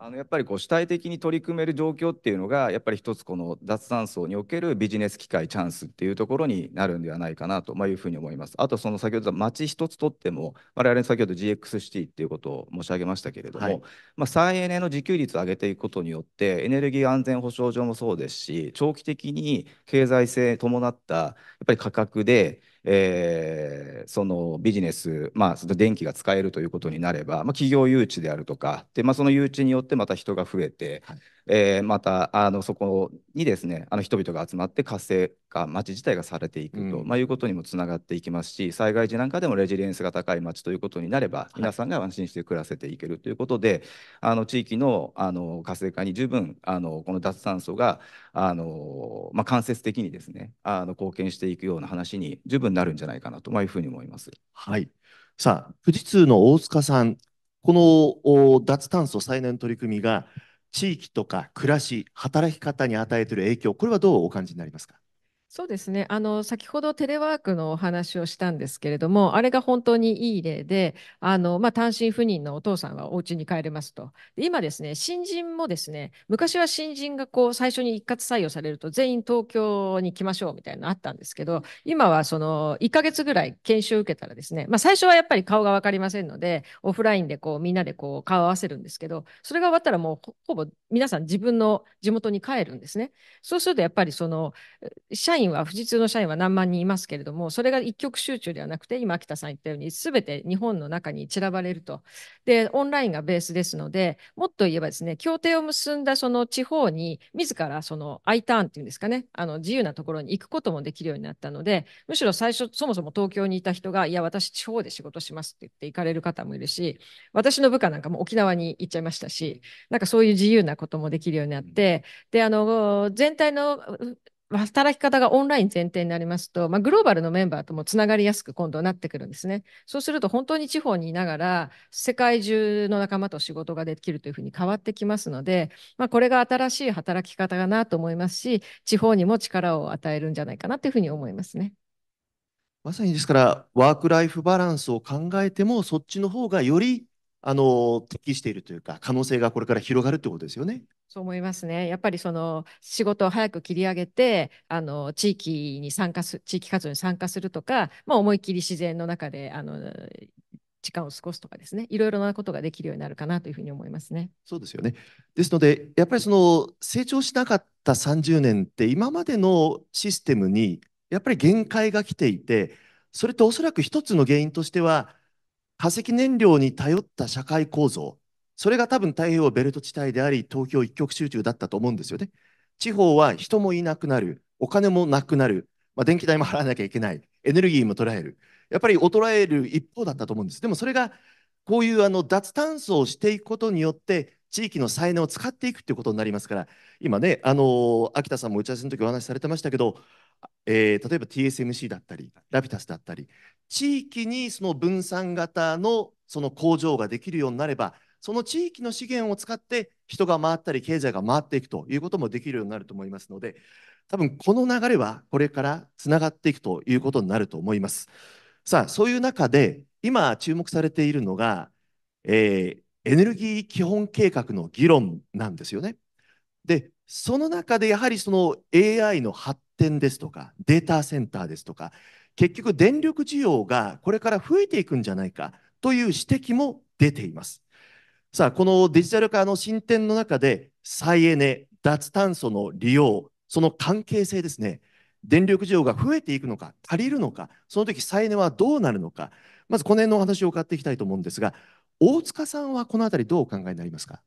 D: あのやっぱりこう主体的に取り組める状況っていうのがやっぱり一つこの脱炭素におけるビジネス機会チャンスっていうところになるんではないかなというふうに思います。あとその先ほど町一つとっても我々先ほど GX シティっていうことを申し上げましたけれども、はい、まあ、再エネの自給率を上げていくことによってエネルギー安全保障上もそうですし長期的に経済性伴ったやっぱり価格でえー、そのビジネス、まあ、その電気が使えるということになれば、まあ、企業誘致であるとかで、まあ、その誘致によってまた人が増えて、はいえー、またあのそこにですねあの人々が集まって活性化町自体がされていくと、うん、まあ、いうことにもつながっていきますし災害時なんかでもレジリエンスが高い町ということになれば皆さんが安心して暮らせていけるということで、はい、あの地域のあの活性化に十分あのこの脱炭素があの、まあ、間接的にですねあの貢献していくような話に
F: 十分なるんじゃないかなと、まいうふうに思います。はいさあ富士通の大塚さんこの脱炭素再燃取り組みが地域とか暮らし、働き方に与えている影響、これはどうお感じになりますか。
E: そうですね。あの、先ほどテレワークのお話をしたんですけれども、あれが本当にいい例で、あの、まあ、単身赴任のお父さんはお家に帰れますと。で今ですね、新人もですね、昔は新人がこう、最初に一括採用されると全員東京に来ましょうみたいなのあったんですけど、今はその、1ヶ月ぐらい研修を受けたらですね、まあ、最初はやっぱり顔がわかりませんので、オフラインでこう、みんなでこう、顔を合わせるんですけど、それが終わったらもう、ほぼ皆さん自分の地元に帰るんですね。そうするとやっぱりその、社員員は、富士通の社員は何万人いますけれども、それが一極集中ではなくて、今、秋田さん言ったように、すべて日本の中に散らばれると。で、オンラインがベースですので、もっと言えばですね、協定を結んだその地方に、自らその I ターンっていうんですかね、あの自由なところに行くこともできるようになったので、むしろ最初、そもそも東京にいた人が、いや、私、地方で仕事しますって言って行かれる方もいるし、私の部下なんかも沖縄に行っちゃいましたし、なんかそういう自由なこともできるようになって、で、あの、全体の働き方がオンライン前提になりますと、まあ、グローバルのメンバーともつながりやすく今度なってくるんですね。そうすると本当に地方にいながら世界中の仲間と仕事ができるというふうに変わってきますので、まあ、これが新しい働き方かなと思いますし、地方にも力を与えるんじゃないかなというふうに思いますね。
F: まさにですから、ワーク・ライフ・バランスを考えても、そっちの方がよりあの適しているというか可能性がこれから広がるってことですよね。
E: そう思いますね。やっぱりその仕事を早く切り上げて、あの地域に参加す地域活動に参加するとか、まあ思いっきり自然の中であの時間を過ごすとかですね、いろいろなことができるようになるかなというふうに思いますね。そうですよ
F: ね。ですので、やっぱりその成長しなかった30年って今までのシステムにやっぱり限界が来ていて、それっておそらく一つの原因としては。化石燃料に頼った社会構造、それが多分太平洋ベルト地帯であり、東京一極集中だったと思うんですよね。地方は人もいなくなる、お金もなくなる、まあ、電気代も払わなきゃいけない、エネルギーも捉える、やっぱり衰える一方だったと思うんです。でもそれがこういうあの脱炭素をしていくことによって、地域の再燃を使っていくということになりますから、今ね、あのー、秋田さんも打ち合わせの時お話しされてましたけど、えー、例えば TSMC だったり、ラピタスだったり、地域にその分散型のその工場ができるようになれば、その地域の資源を使って人が回ったり経済が回っていくということもできるようになると思いますので、多分この流れはこれからつながっていくということになると思います。さあ、そういう中で今注目されているのが、えー、エネルギー基本計画の議論なんですよね。で、その中でやはりその AI の発展ですとか、データセンターですとか、結局電力需要がこれから増えていくんじゃないかという指摘も出ています。さあ、このデジタル化の進展の中で、再エネ、脱炭素の利用、その関係性ですね、電力需要が増えていくのか、足りるのか、その時再エネはどうなるのか、まずこの辺のお話を伺っていきたいと思うんですが、大塚さんはこの辺りどうお考えになりますか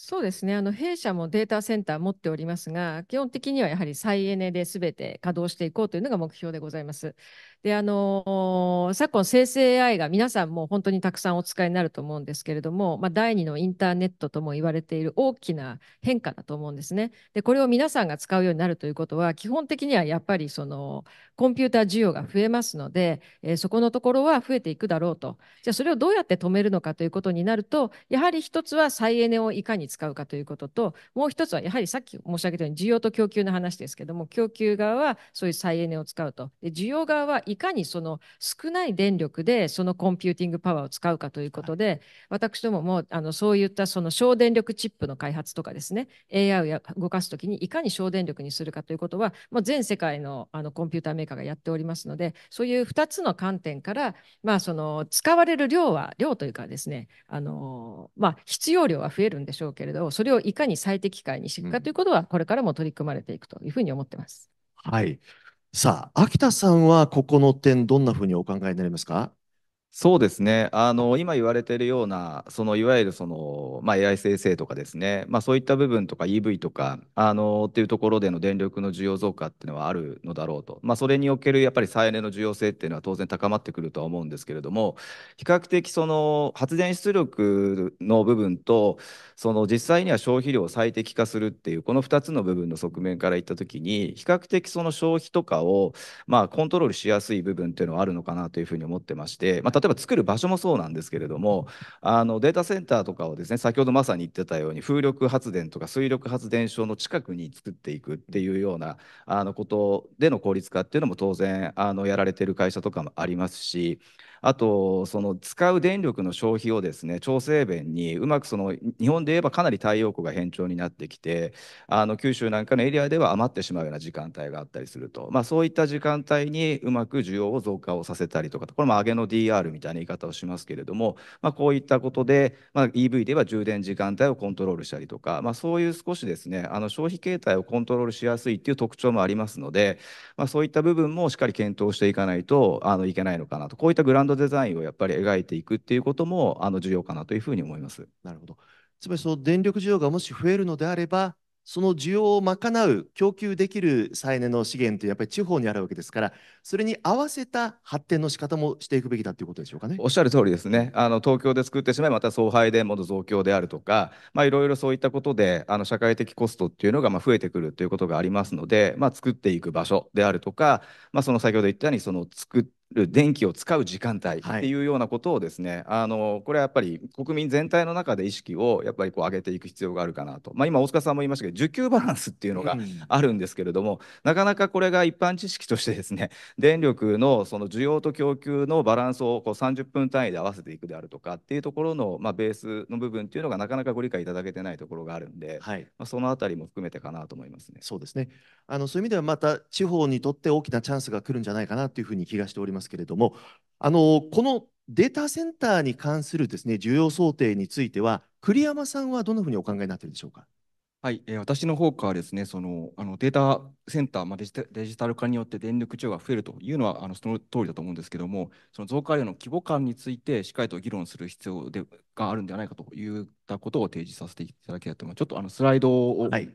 E: そうですね。あの弊社もデータセンター持っておりますが、基本的にはやはり再エネで全て稼働していこうというのが目標でございます。で、あの昨今生成 AI が皆さんも本当にたくさんお使いになると思うんですけれども、まあ、第二のインターネットとも言われている大きな変化だと思うんですね。で、これを皆さんが使うようになるということは、基本的にはやっぱりそのコンピューター需要が増えますので、えー、そこのところは増えていくだろうと。じゃあそれをどうやって止めるのかということになると、やはり一つは再エネをいかに使うかということと、もう一つはやはりさっき申し上げたように需要と供給の話ですけども、供給側はそういう再エネを使うと。で需要側はいかにその少ない電力でそのコンピューティングパワーを使うかということで、私どももあのそういったその省電力チップの開発とかですね、AI を動かすときにいかに省電力にするかということは、もう全世界のあのコンピューターメーカーがやっておりますので、そういう2つの観点から、まあ、その使われる量は、量というかですね、あのまあ、必要量は増えるんでしょうけどけれど、それをいかに最適解にしていくかということは、これからも取り組まれていくというふうに思ってます。
F: はい。さあ、秋田さんはここの点、どんなふうにお考えになりますかそうですね。あの、今言われているような、
D: そのいわゆるその、まあ、AI 生成とかですね、まあ、そういった部分とか EV とか、あの、っていうところでの電力の需要増加っていうのはあるのだろうと。まあ、それにおけるやっぱり再エネの需要性っていうのは当然高まってくるとは思うんですけれども、比較的その発電出力の部分と、その実際には消費量を最適化するっていう、この2つの部分の側面からいったときに、比較的その消費とかを、まあ、コントロールしやすい部分っていうのはあるのかなというふうに思ってまして、まあ、例えばえば作る場所もそうなんですけれどもあのデータセンターとかをですね先ほどまさに言ってたように風力発電とか水力発電所の近くに作っていくっていうようなあのことでの効率化っていうのも当然あのやられてる会社とかもありますしあとその使う電力の消費をですね調整弁にうまくその日本で言えばかなり太陽光が偏重になってきてあの九州なんかのエリアでは余ってしまうような時間帯があったりすると、まあ、そういった時間帯にうまく需要を増加をさせたりとかこれも上げの DR みたいな言い方をしますけれども、まあ、こういったことで、まあ、EV では充電時間帯をコントロールしたりとか、まあ、そういう少しですねあの消費形態をコントロールしやすいっていう特徴もありますので、まあ、そういった部分もしっかり検討していかないとあのいけないのかなとこういったグランドデザインをやっぱり描いていくっていうこともあの重要かなというふうに
F: 思います。なるほどつまりその電力需要がもし増えるのであればその需要を賄う供給できる再エネの資源ってやっぱり地方にあるわけですからそれに合わせた発展の仕方もしていくべきだということでしょうかねおっしゃる通
D: りですねあの東京で作ってしまいまた送配電もの増強であるとかいろいろそういったことであの社会的コストっていうのがま増えてくるということがありますので、まあ、作っていく場所であるとか、まあ、その先ほど言ったようにその作ってる電気を使う時間帯っていうようなことをですね、はい、あのこれはやっぱり国民全体の中で意識をやっぱりこう上げていく必要があるかなと、まあ、今大塚さんも言いましたけど需給バランスっていうのがあるんですけれども、うん、なかなかこれが一般知識としてですね電力のその需要と供給のバランスをこう30分単位で合わせていくであるとかっていうところの、まあ、ベー
F: スの部分っていうのがなかなかご理解いただけてないところがあるんで、はい、まあ、その辺りも含めてかなと思いますね。そうですねあのそういう意味ではまた地方にとって大きなチャンスが来るんじゃないかなというふうに気がしております。ますけれども、あのこのデータセンターに関するですね需要想定
C: については、栗山さんはどんなふうにお考えになっているでしょうか。はい、えー、私の方からですね、そのあのデータセンター、まあ、デジタ、デジタル化によって電力需要が増えるというのはあのその通りだと思うんですけども、その増加量の規模感についてしっかりと議論する必要でがあるんではないかといったことを提示させていただきたいと思います。ちょっとあのスライドを、はい、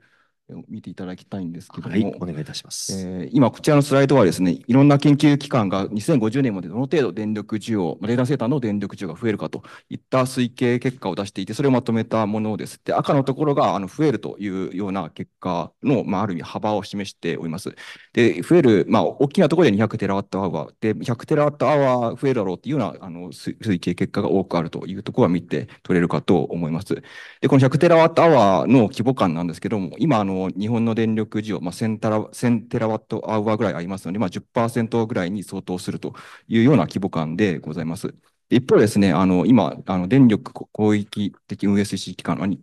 C: 見ていただきたいんですけども、はい、お願いいたします、えー、今、こちらのスライドはですね、いろんな研究機関が2050年までどの程度電力需要、データセーターの電力需要が増えるかといった推計結果を出していて、それをまとめたものです。で、赤のところがあの増えるというような結果の、まあ、ある意味幅を示しております。で、増える、まあ、大きなところで200テラワットアワーで、100テラワットアワー増えるだろうというようなあの推計結果が多くあるというところは見て取れるかと思います。で、この100テラワットアワーの規模感なんですけども、今、あのの日本の電力需要、まあ1000テラ、1000テラワットアワーぐらいありますので、まあ10%ぐらいに相当するというような規模感でございます。一方ですね、あの今、あの電力広域的運営推進機関に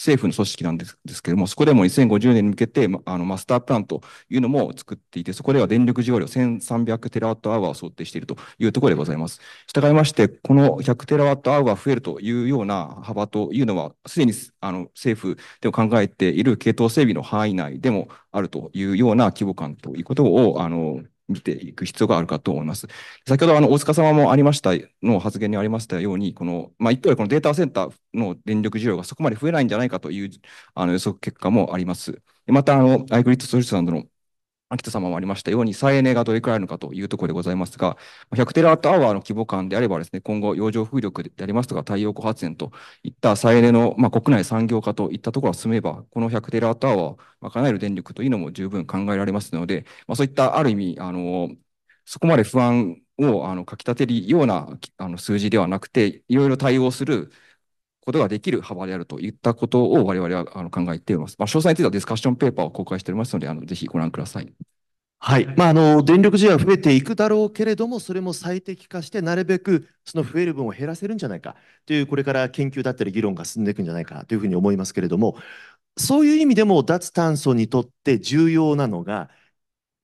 C: 政府の組織なんですですけれども、そこでも2050年に向けて、あのマスタープランというのも作っていて、そこでは電力需要量1300テラワットアワーを想定しているというところでございます。従いまして、この100テラワットアワー増えるというような幅というのは、すでにあの政府でも考えている系統整備の範囲内でもあるというような規模感ということを、あの見ていく必要があるかと思います。先ほどあの大塚様もありましたの発言にありましたように、このまあ、一方でこのデータセンターの電力需要がそこまで増えないんじゃないかというあの予測結果もあります。またあの、アイグリッドソリューションなどの秋田様もありましたように、再エネがどれくらいあるのかというところでございますが、100テラアットアワーの規模感であればですね、今後、洋上風力でありますとか、太陽光発電といった再エネの、まあ、国内産業化といったところが進めば、この100テラアットアワーを賄える電力というのも十分考えられますので、まあ、そういったある意味、あの、そこまで不安をあのかき立てるようなあの数字ではなくて、いろいろ対応することができる幅であるといったことを我々はあの考えています。まあ、詳細についてはディスカッションペーパーを公開しておりますので、あのぜひご覧ください。はい。
F: まあ、あの、電力需要は増えていくだろうけれども、それも最適化して、なるべくその増える分を減らせるんじゃないかという、これから研究だったり議論が進んでいくんじゃないかというふうに思いますけれども、そういう意味でも脱炭素にとって重要なのが、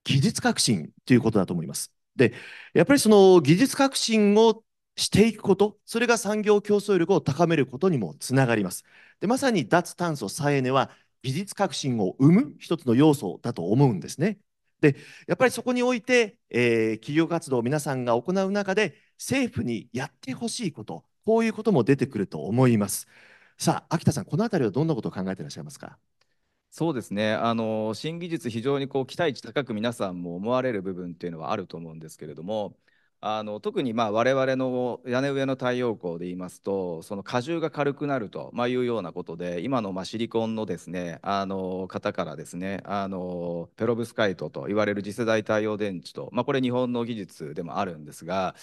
F: 技術革新ということだと思います。で、やっぱりその技術革新をしていくこと、それが産業競争力を高めることにもつながります。でまさに脱炭素再エネは技術革新を生む一つの要素だと思うんですね。でやっぱりそこにおいて、えー、企業活動を皆さんが行う中で政府にやってほしいことこういうことも出てくると思います。さあ秋田さんこの辺りはどんなことを考えていらっしゃいますか
D: そうですねあの新技術非常にこう期待値高く皆さんも思われる部分っていうのはあると思うんですけれどもあの特にまあ我々の屋根上の太陽光で言いますとその荷重が軽くなると、まあ、いうようなことで今のまあシリコンのですねあの方からですねあのペロブスカイトと言われる次世代太陽電池と、まあ、これ日本の技術でもあるんですが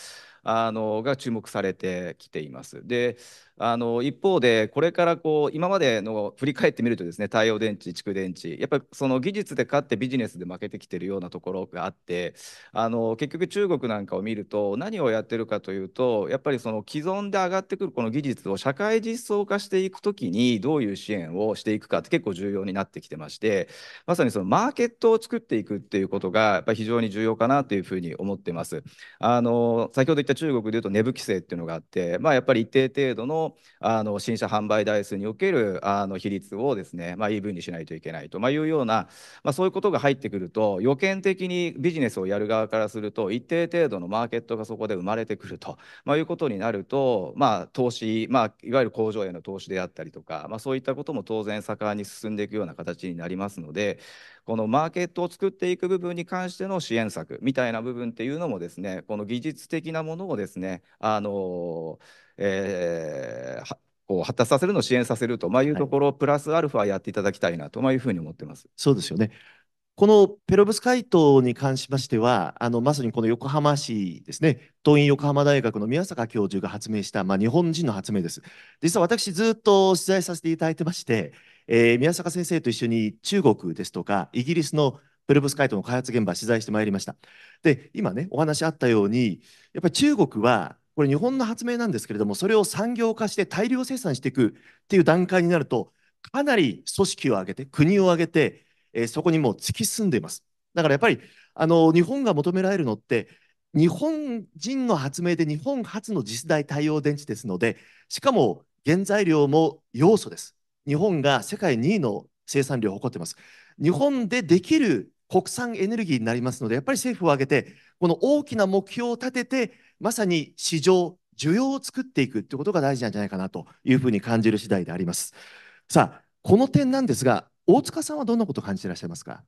D: あのが注目されてきています。であの一方でこれからこう今までの振り返ってみるとですね太陽電池蓄電池やっぱりその技術で勝ってビジネスで負けてきてるようなところがあってあの結局中国なんかを見ると何をやってるかというとやっぱりその既存で上がってくるこの技術を社会実装化していく時にどういう支援をしていくかって結構重要になってきてましてまさにそのマーケットを作っていくっていうことがやっぱり非常に重要かなというふうに思ってます。あの先ほど言ったっ中国でいうと値分規制っていうのがあって、まあ、やっぱり一定程度のあの新車販売台数におけるあの比率をですね、まあ、EV にしないといけないと、まあ、いうような、まあ、そういうことが入ってくると予見的にビジネスをやる側からすると一定程度のマーケットがそこで生まれてくると、まあ、いうことになると、まあ、投資、まあ、いわゆる工場への投資であったりとか、まあ、そういったことも当然盛んに進んでいくような形になりますので、このマーケットを作っていく部分に関しての支援策みたいな部分っていうのもですねこの技術的なものをですねあのえー、こう発達させるのを支援させると、まあ、いうところ、はプラスアルファやっていただきたいなと、ま
F: あ、いうふうに思ってます。そうですよねこのペロブスカイトに関しましては、あのまさにこの横浜市ですね、東院横浜大学の宮坂教授が発明した、まあ、日本人の発明です。実は私、ずっと取材させていただいてまして、えー、宮坂先生と一緒に中国ですとかイギリスのプレブスカイトの開発現場取材してまいりました。で今ねお話あったようにやっぱり中国はこれ日本の発明なんですけれどもそれを産業化して大量生産していくっていう段階になるとかなり組織を挙げて国を挙げて、えー、そこにもう突き進んでいます。だからやっぱりあの日本が求められるのって日本人の発明で日本初の次世代太陽電池ですのでしかも原材料も要素です日本が世界2位の生産量を誇っています。日本でできる国産エネルギーになりますので、やっぱり政府を挙げて、この大きな目標を立てて、まさに市場、需要を作っていくということが大事なんじゃないかなというふうに感じる次第であります。さあ、この点なんですが、大塚さんはどんなことを感じていらっしゃいますか。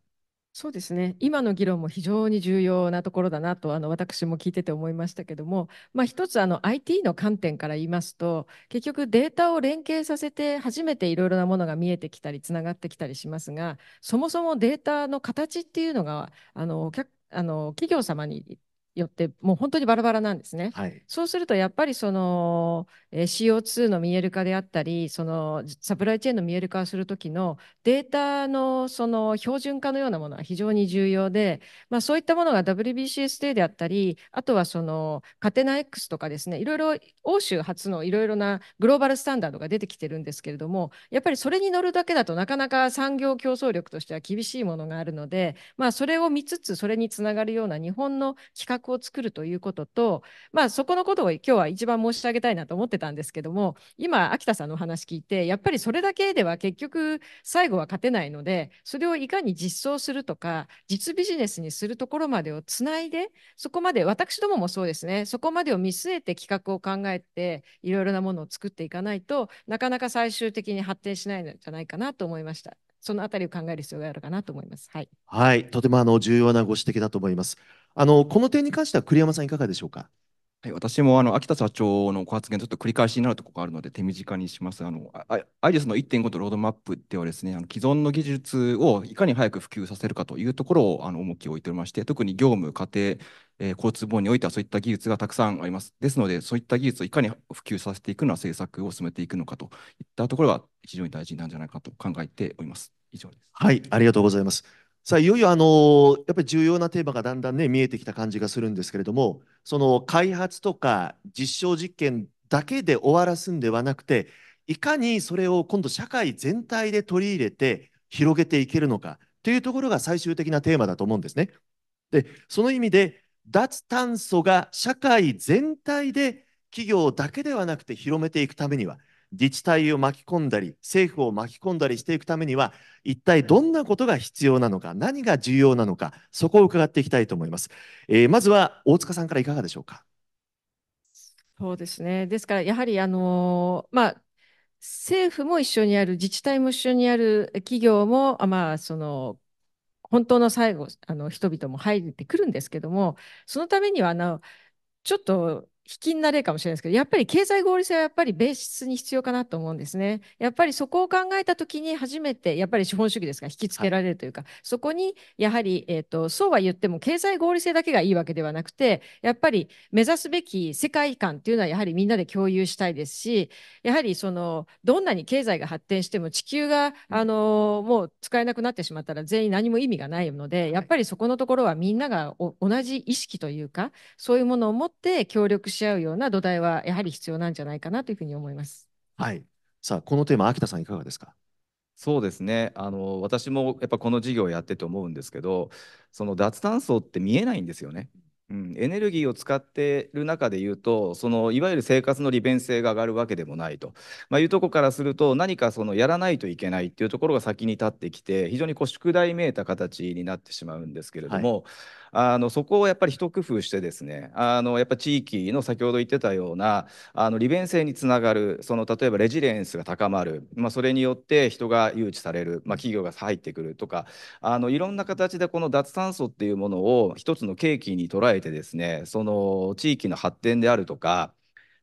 E: そうですね今の議論も非常に重要なところだなとあの私も聞いてて思いましたけども、まあ、一つあの IT の観点から言いますと結局データを連携させて初めていろいろなものが見えてきたりつながってきたりしますがそもそもデータの形っていうのがあのあの企業様によってもう本当にバラバラなんですね。はい、そうするとやっぱりその、え CO2 の見える化であったりそのサプライチェーンの見える化をする時のデータのその標準化のようなものは非常に重要で、まあ、そういったものが w b c s d であったりあとはそのカテナ X とかですねいろいろ欧州初のいろいろなグローバルスタンダードが出てきてるんですけれどもやっぱりそれに乗るだけだとなかなか産業競争力としては厳しいものがあるので、まあ、それを見つつそれにつながるような日本の企画を作るということと、まあ、そこのことを今日は一番申し上げたいなと思ってたんですけども今秋田さんのお話聞いてやっぱりそれだけでは結局最後は勝てないのでそれをいかに実装するとか実ビジネスにするところまでをつないでそこまで私どももそうですねそこまでを見据えて企画を考えていろいろなものを作っていかないとなかなか最終的に発展しないんじゃないかなと思いました。そのあたりを考える必要があるかなと思います。はい、
F: はい、とてもあの重要なご指摘だと思います。あのこの点に関しては栗山さんいかがで
C: しょうか。はい、私もあの秋田社長のご発言、ちょっと繰り返しになるところがあるので、手短にします。あのアイリスの1.5とロードマップではですね、あの既存の技術をいかに早く普及させるかというところをあの重きを置いておりまして、特に業務、家庭、えー、交通網においてはそういった技術がたくさんあります。ですので、そういった技術をいかに普及させていくのは政策を進めていくのかといったところが非常に大事なんじゃないかと考えております。以
F: 上です。はい、ありがとうございます。さあ、いよいよあの、やっぱり重要なテーマがだんだんね、見えてきた感じがするんですけれども、その開発とか実証実験だけで終わらすんではなくて、いかにそれを今度社会全体で取り入れて広げていけるのかというところが最終的なテーマだと思うんですね。で、その意味で脱炭素が社会全体で企業だけではなくて広めていくためには、自治体を巻き込んだり政府を巻き込んだりしていくためには一体どんなことが必要なのか何が重要なのかそこを伺っていきたいと思います、えー、まずは大塚さんからいかがでしょうか
E: そうですねですからやはりあのまあ政府も一緒にある自治体も一緒にある企業もまあその本当の最後あの人々も入ってくるんですけどもそのためにはあのちょっと引きな例かもしれないですけど、やっぱり経済合理性はやっぱりベースに必要かなと思うんですね。やっぱりそこを考えたときに初めて、やっぱり資本主義ですから引きつけられるというか、はい、そこにやはり、えっ、ー、と、そうは言っても経済合理性だけがいいわけではなくて、やっぱり目指すべき世界観っていうのはやはりみんなで共有したいですし、やはりその、どんなに経済が発展しても地球が、あのー、もう使えなくなってしまったら全員何も意味がないので、やっぱりそこのところはみんなが同じ意識というか、そういうものを持って協力してし合うような土台はやはり必要なんじゃないかなというふうに思います。
F: はい、さあこのテーマ秋田さんいかがですか
D: そうですねあの私もやっぱこの事業をやってて思うんですけどその脱炭素って見えないんですよね。うん、エネルギーを使っている中で言うとそのいわゆる生活の利便性が上がるわけでもないと、まあ、いうとこからすると何かそのやらないといけないっていうところが先に立ってきて非常にこう宿題めいた形になってしまうんですけれども、はい、あのそこをやっぱり一工夫してですねあのやっぱ地域の先ほど言ってたようなあの利便性につながるその例えばレジレンスが高まる、まあ、それによって人が誘致される、まあ、企業が入ってくるとかあのいろんな形でこの脱炭素っていうものを一つの契機に捉えてですねその地域の発展であるとか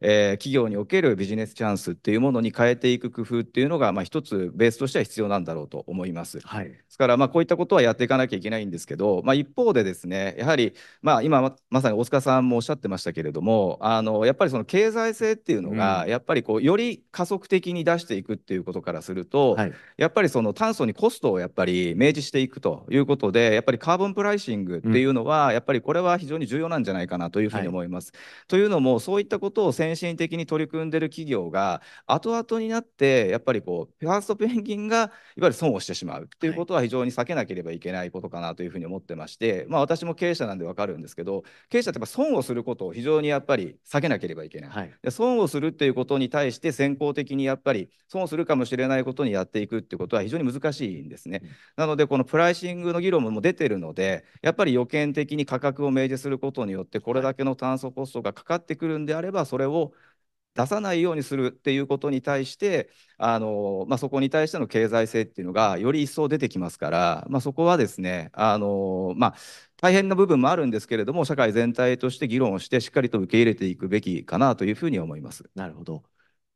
D: えー、企業におけるビジネスチャンスっていうものに変えていく工夫っていうのが、まあ、一つベースとしては必要なんだろうと思います。はい、ですから、まあ、こういったことはやっていかなきゃいけないんですけど、まあ、一方でですねやはり、まあ、今まさに大塚さんもおっしゃってましたけれどもあのやっぱりその経済性っていうのが、うん、やっぱりこうより加速的に出していくっていうことからすると、はい、やっぱりその炭素にコストをやっぱり明示していくということでやっぱりカーボンプライシングっていうのは、うん、やっぱりこれは非常に重要なんじゃないかなというふうに思います。はい、というのもそういったことを先進的に取り組んでる企業が後々になってやっぱりこうファーストペンギンがいわゆる損をしてしまうっていうことは非常に避けなければいけないことかなというふうに思ってまして、はい、まあ、私も経営者なんでわかるんですけど経営者ってやっぱ損をすることを非常にやっぱり避けなければいけない、はい、で損をするっていうことに対して先行的にやっぱり損をするかもしれないことにやっていくってことは非常に難しいんですね。うん、なのでこのプライシングの議論も出てるのでやっぱり予見的に価格を明示することによってこれだけの炭素コストがかかってくるんであればそれをを出さないようにするっていうことに対してあの、まあ、そこに対しての経済性っていうのがより一層出てきますから、まあ、そこはですねあの、まあ、大変な部分もあるんですけれども社会全体として議論をしてしっ
F: かりと受け入れていくべきかなというふうに思います。なるほど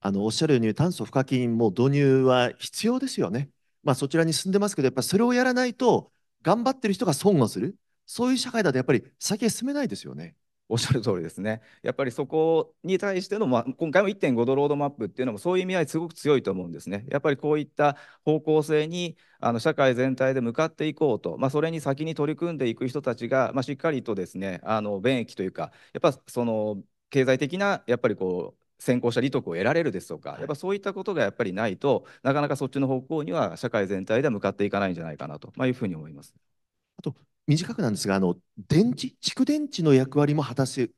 F: あのおっしゃるように炭素賦課金も導入は必要ですよね。まあ、そちらに進んでますけどやっぱそれをやらないと頑張ってる人が損をするそういう社会だとやっぱり先へ進めないですよね。おっしゃる通りですね。
D: やっぱりそこに対しての、まあ、今回も1.5度ロードマップっていうのもそういう意味合いすごく強いと思うんですね。やっぱりこういった方向性にあの社会全体で向かっていこうと、まあ、それに先に取り組んでいく人たちが、まあ、しっかりとですねあの便益というかやっぱその経済的なやっぱりこう先行者利得を得られるですとか、やっぱそういったことがやっぱりないと、なかなかそっちの方向には社会全体では向かっていかないんじゃないかなと、まあ、いうふうに思いま
F: す。あと短くなんですが、あの電池、蓄電池の役割も果たす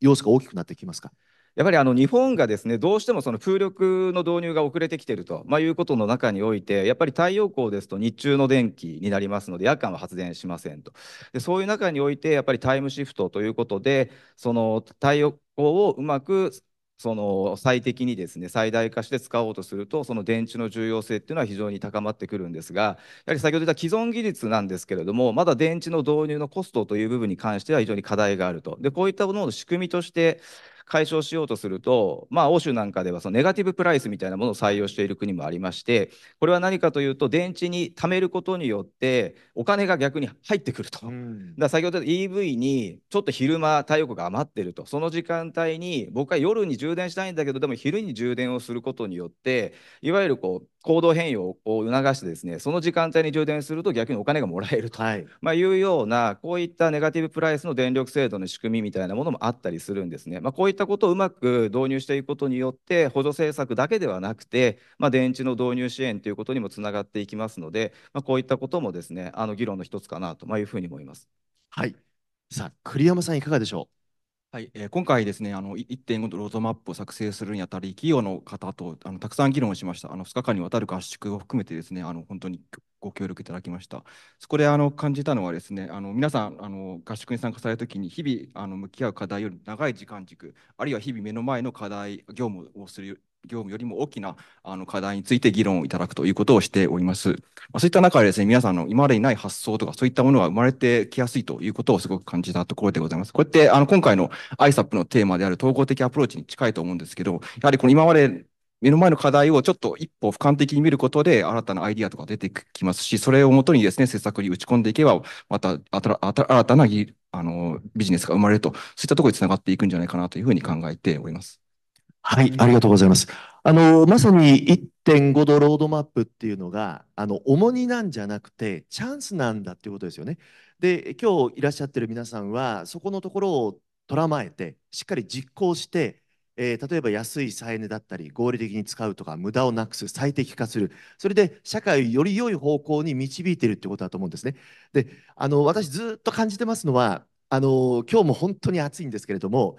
F: 要素が大きくなってきますか。やっぱりあの日本がですねどうしてもその風力の導入が遅れ
D: てきていると、まあ、いうことの中においてやっぱり太陽光ですと日中の電気になりますので夜間は発電しませんとでそういう中においてやっぱりタイムシフトということでその太陽光をうまくその最適にですね最大化して使おうとするとその電池の重要性っていうのは非常に高まってくるんですがやはり先ほど言った既存技術なんですけれどもまだ電池の導入のコストという部分に関しては非常に課題があるとでこういったものの仕組みとして解消しようとすると、まあ、欧州なんかではそのネガティブプライスみたいなものを採用している国もありましてこれは何かというと電池に貯めることによってお金が逆に入ってくると、うん、だ先ほど EV にちょっと昼間太陽光が余ってるとその時間帯に僕は夜に充電したいんだけどでも昼に充電をすることによっていわゆるこう行動変容を促してですねその時間帯に充電すると逆にお金がもらえると、はいまあ、いうようなこういったネガティブプライスの電力制度の仕組みみたいなものもあったりするんですね。まあ、こういっったことをうまく導入していくことによって補助政策だけではなくて、まあ、電池の導入支援ということにもつながっていきますので、まあ、こういったこともですねあの議論の一
C: つかなというふうに思います。はいさあ栗山さんいかがでしょうはい、えー、今回ですね、あの1.5のロードマップを作成するにあたり、企業の方とあのたくさん議論しました。あの2日間にわたる合宿を含めてですね、あの本当にご協力いただきました。そこであの感じたのはですね、あの皆さんあの合宿に参加されるときに、日々あの向き合う課題より長い時間軸、あるいは日々目の前の課題、業務をする業務よりも大きなあの課題について議論をいただくということをしております。まあ、そういった中でですね、皆さんの今までにない発想とか、そういったものが生まれてきやすいということをすごく感じたところでございます。こうやって、あの、今回の ISAP のテーマである統合的アプローチに近いと思うんですけど、やはりこの今まで目の前の課題をちょっと一歩俯瞰的に見ることで新たなアイディアとか出てきますし、それをもとにですね、政策に打ち込んでいけば、また新たなあのビジネスが生まれると、そういったところにつながっていくんじゃないかなというふうに考えております。はい、ありが
F: とうございます。あの、まさに1.5度ロードマップっていうのが、あの、重荷なんじゃなくて、チャンスなんだっていうことですよね。で、今日いらっしゃってる皆さんは、そこのところをらまえて、しっかり実行して、えー、例えば安い再エネだったり、合理的に使うとか、無駄をなくす、最適化する。それで、社会をより良い方向に導いてるってことだと思うんですね。で、あの、私ずっと感じてますのは、あの、今日も本当に暑いんですけれども、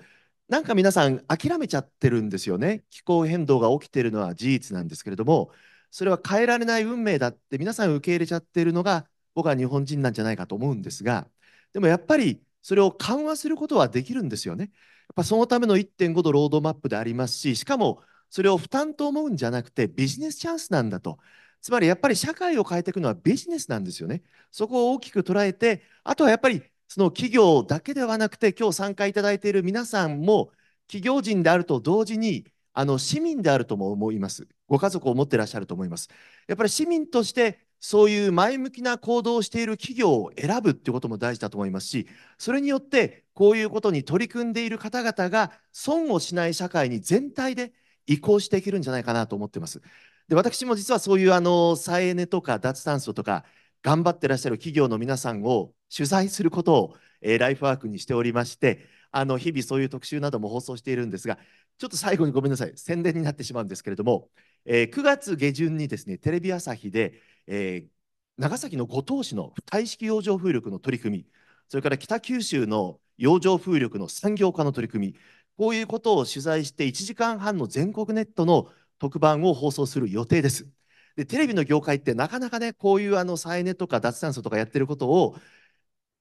F: なんか皆さん諦めちゃってるんですよね。気候変動が起きてるのは事実なんですけれども、それは変えられない運命だって皆さん受け入れちゃってるのが僕は日本人なんじゃないかと思うんですが、でもやっぱりそれを緩和することはできるんですよね。やっぱそのための1.5度ロードマップでありますし、しかもそれを負担と思うんじゃなくてビジネスチャンスなんだと。つまりやっぱり社会を変えていくのはビジネスなんですよね。そこを大きく捉えて、あとはやっぱりその企業だけではなくて、今日参加いただいている皆さんも、企業人であると同時に、あの市民であるとも思います。ご家族を持ってらっしゃると思います。やっぱり市民として、そういう前向きな行動をしている企業を選ぶっていうことも大事だと思いますし、それによって、こういうことに取り組んでいる方々が損をしない社会に全体で移行していけるんじゃないかなと思っています。で、私も実はそういうあの再エネとか脱炭素とか頑張ってらっしゃる企業の皆さんを取材することを、えー、ライフワークにしておりましてあの日々そういう特集なども放送しているんですがちょっと最後にごめんなさい宣伝になってしまうんですけれども、えー、9月下旬にですねテレビ朝日で、えー、長崎の五島市の体式洋上風力の取り組みそれから北九州の洋上風力の産業化の取り組みこういうことを取材して1時間半の全国ネットの特番を放送する予定です。でテレビの業界ってなかなかねこういうあの再エネとか脱炭素とかやってることを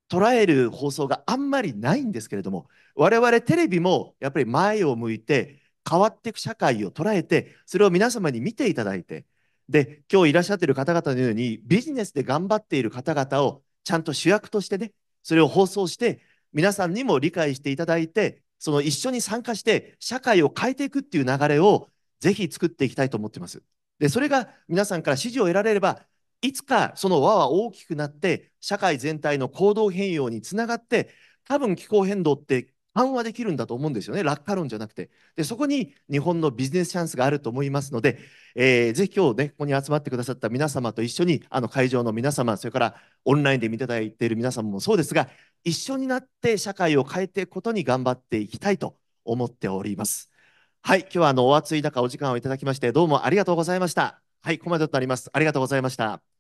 F: 捉える放送があんまりないんですけれども我々テレビもやっぱり前を向いて変わっていく社会を捉えてそれを皆様に見ていただいてで今日いらっしゃっている方々のようにビジネスで頑張っている方々をちゃんと主役としてねそれを放送して皆さんにも理解していただいてその一緒に参加して社会を変えていくっていう流れをぜひ作っていきたいと思っています。でそれが皆さんから支持を得られればいつかその輪は大きくなって社会全体の行動変容につながって多分気候変動って緩和できるんだと思うんですよね落下論じゃなくてでそこに日本のビジネスチャンスがあると思いますので、えー、ぜひ今日ねここに集まってくださった皆様と一緒にあの会場の皆様それからオンラインで見ていただいている皆様もそうですが一緒になって社会を変えていくことに頑張っていきたいと思っております。はい、今日はあのお暑い中お時間をいただきましてどうもありがとうございました。はい、ここまでとなります。ありがとうございました。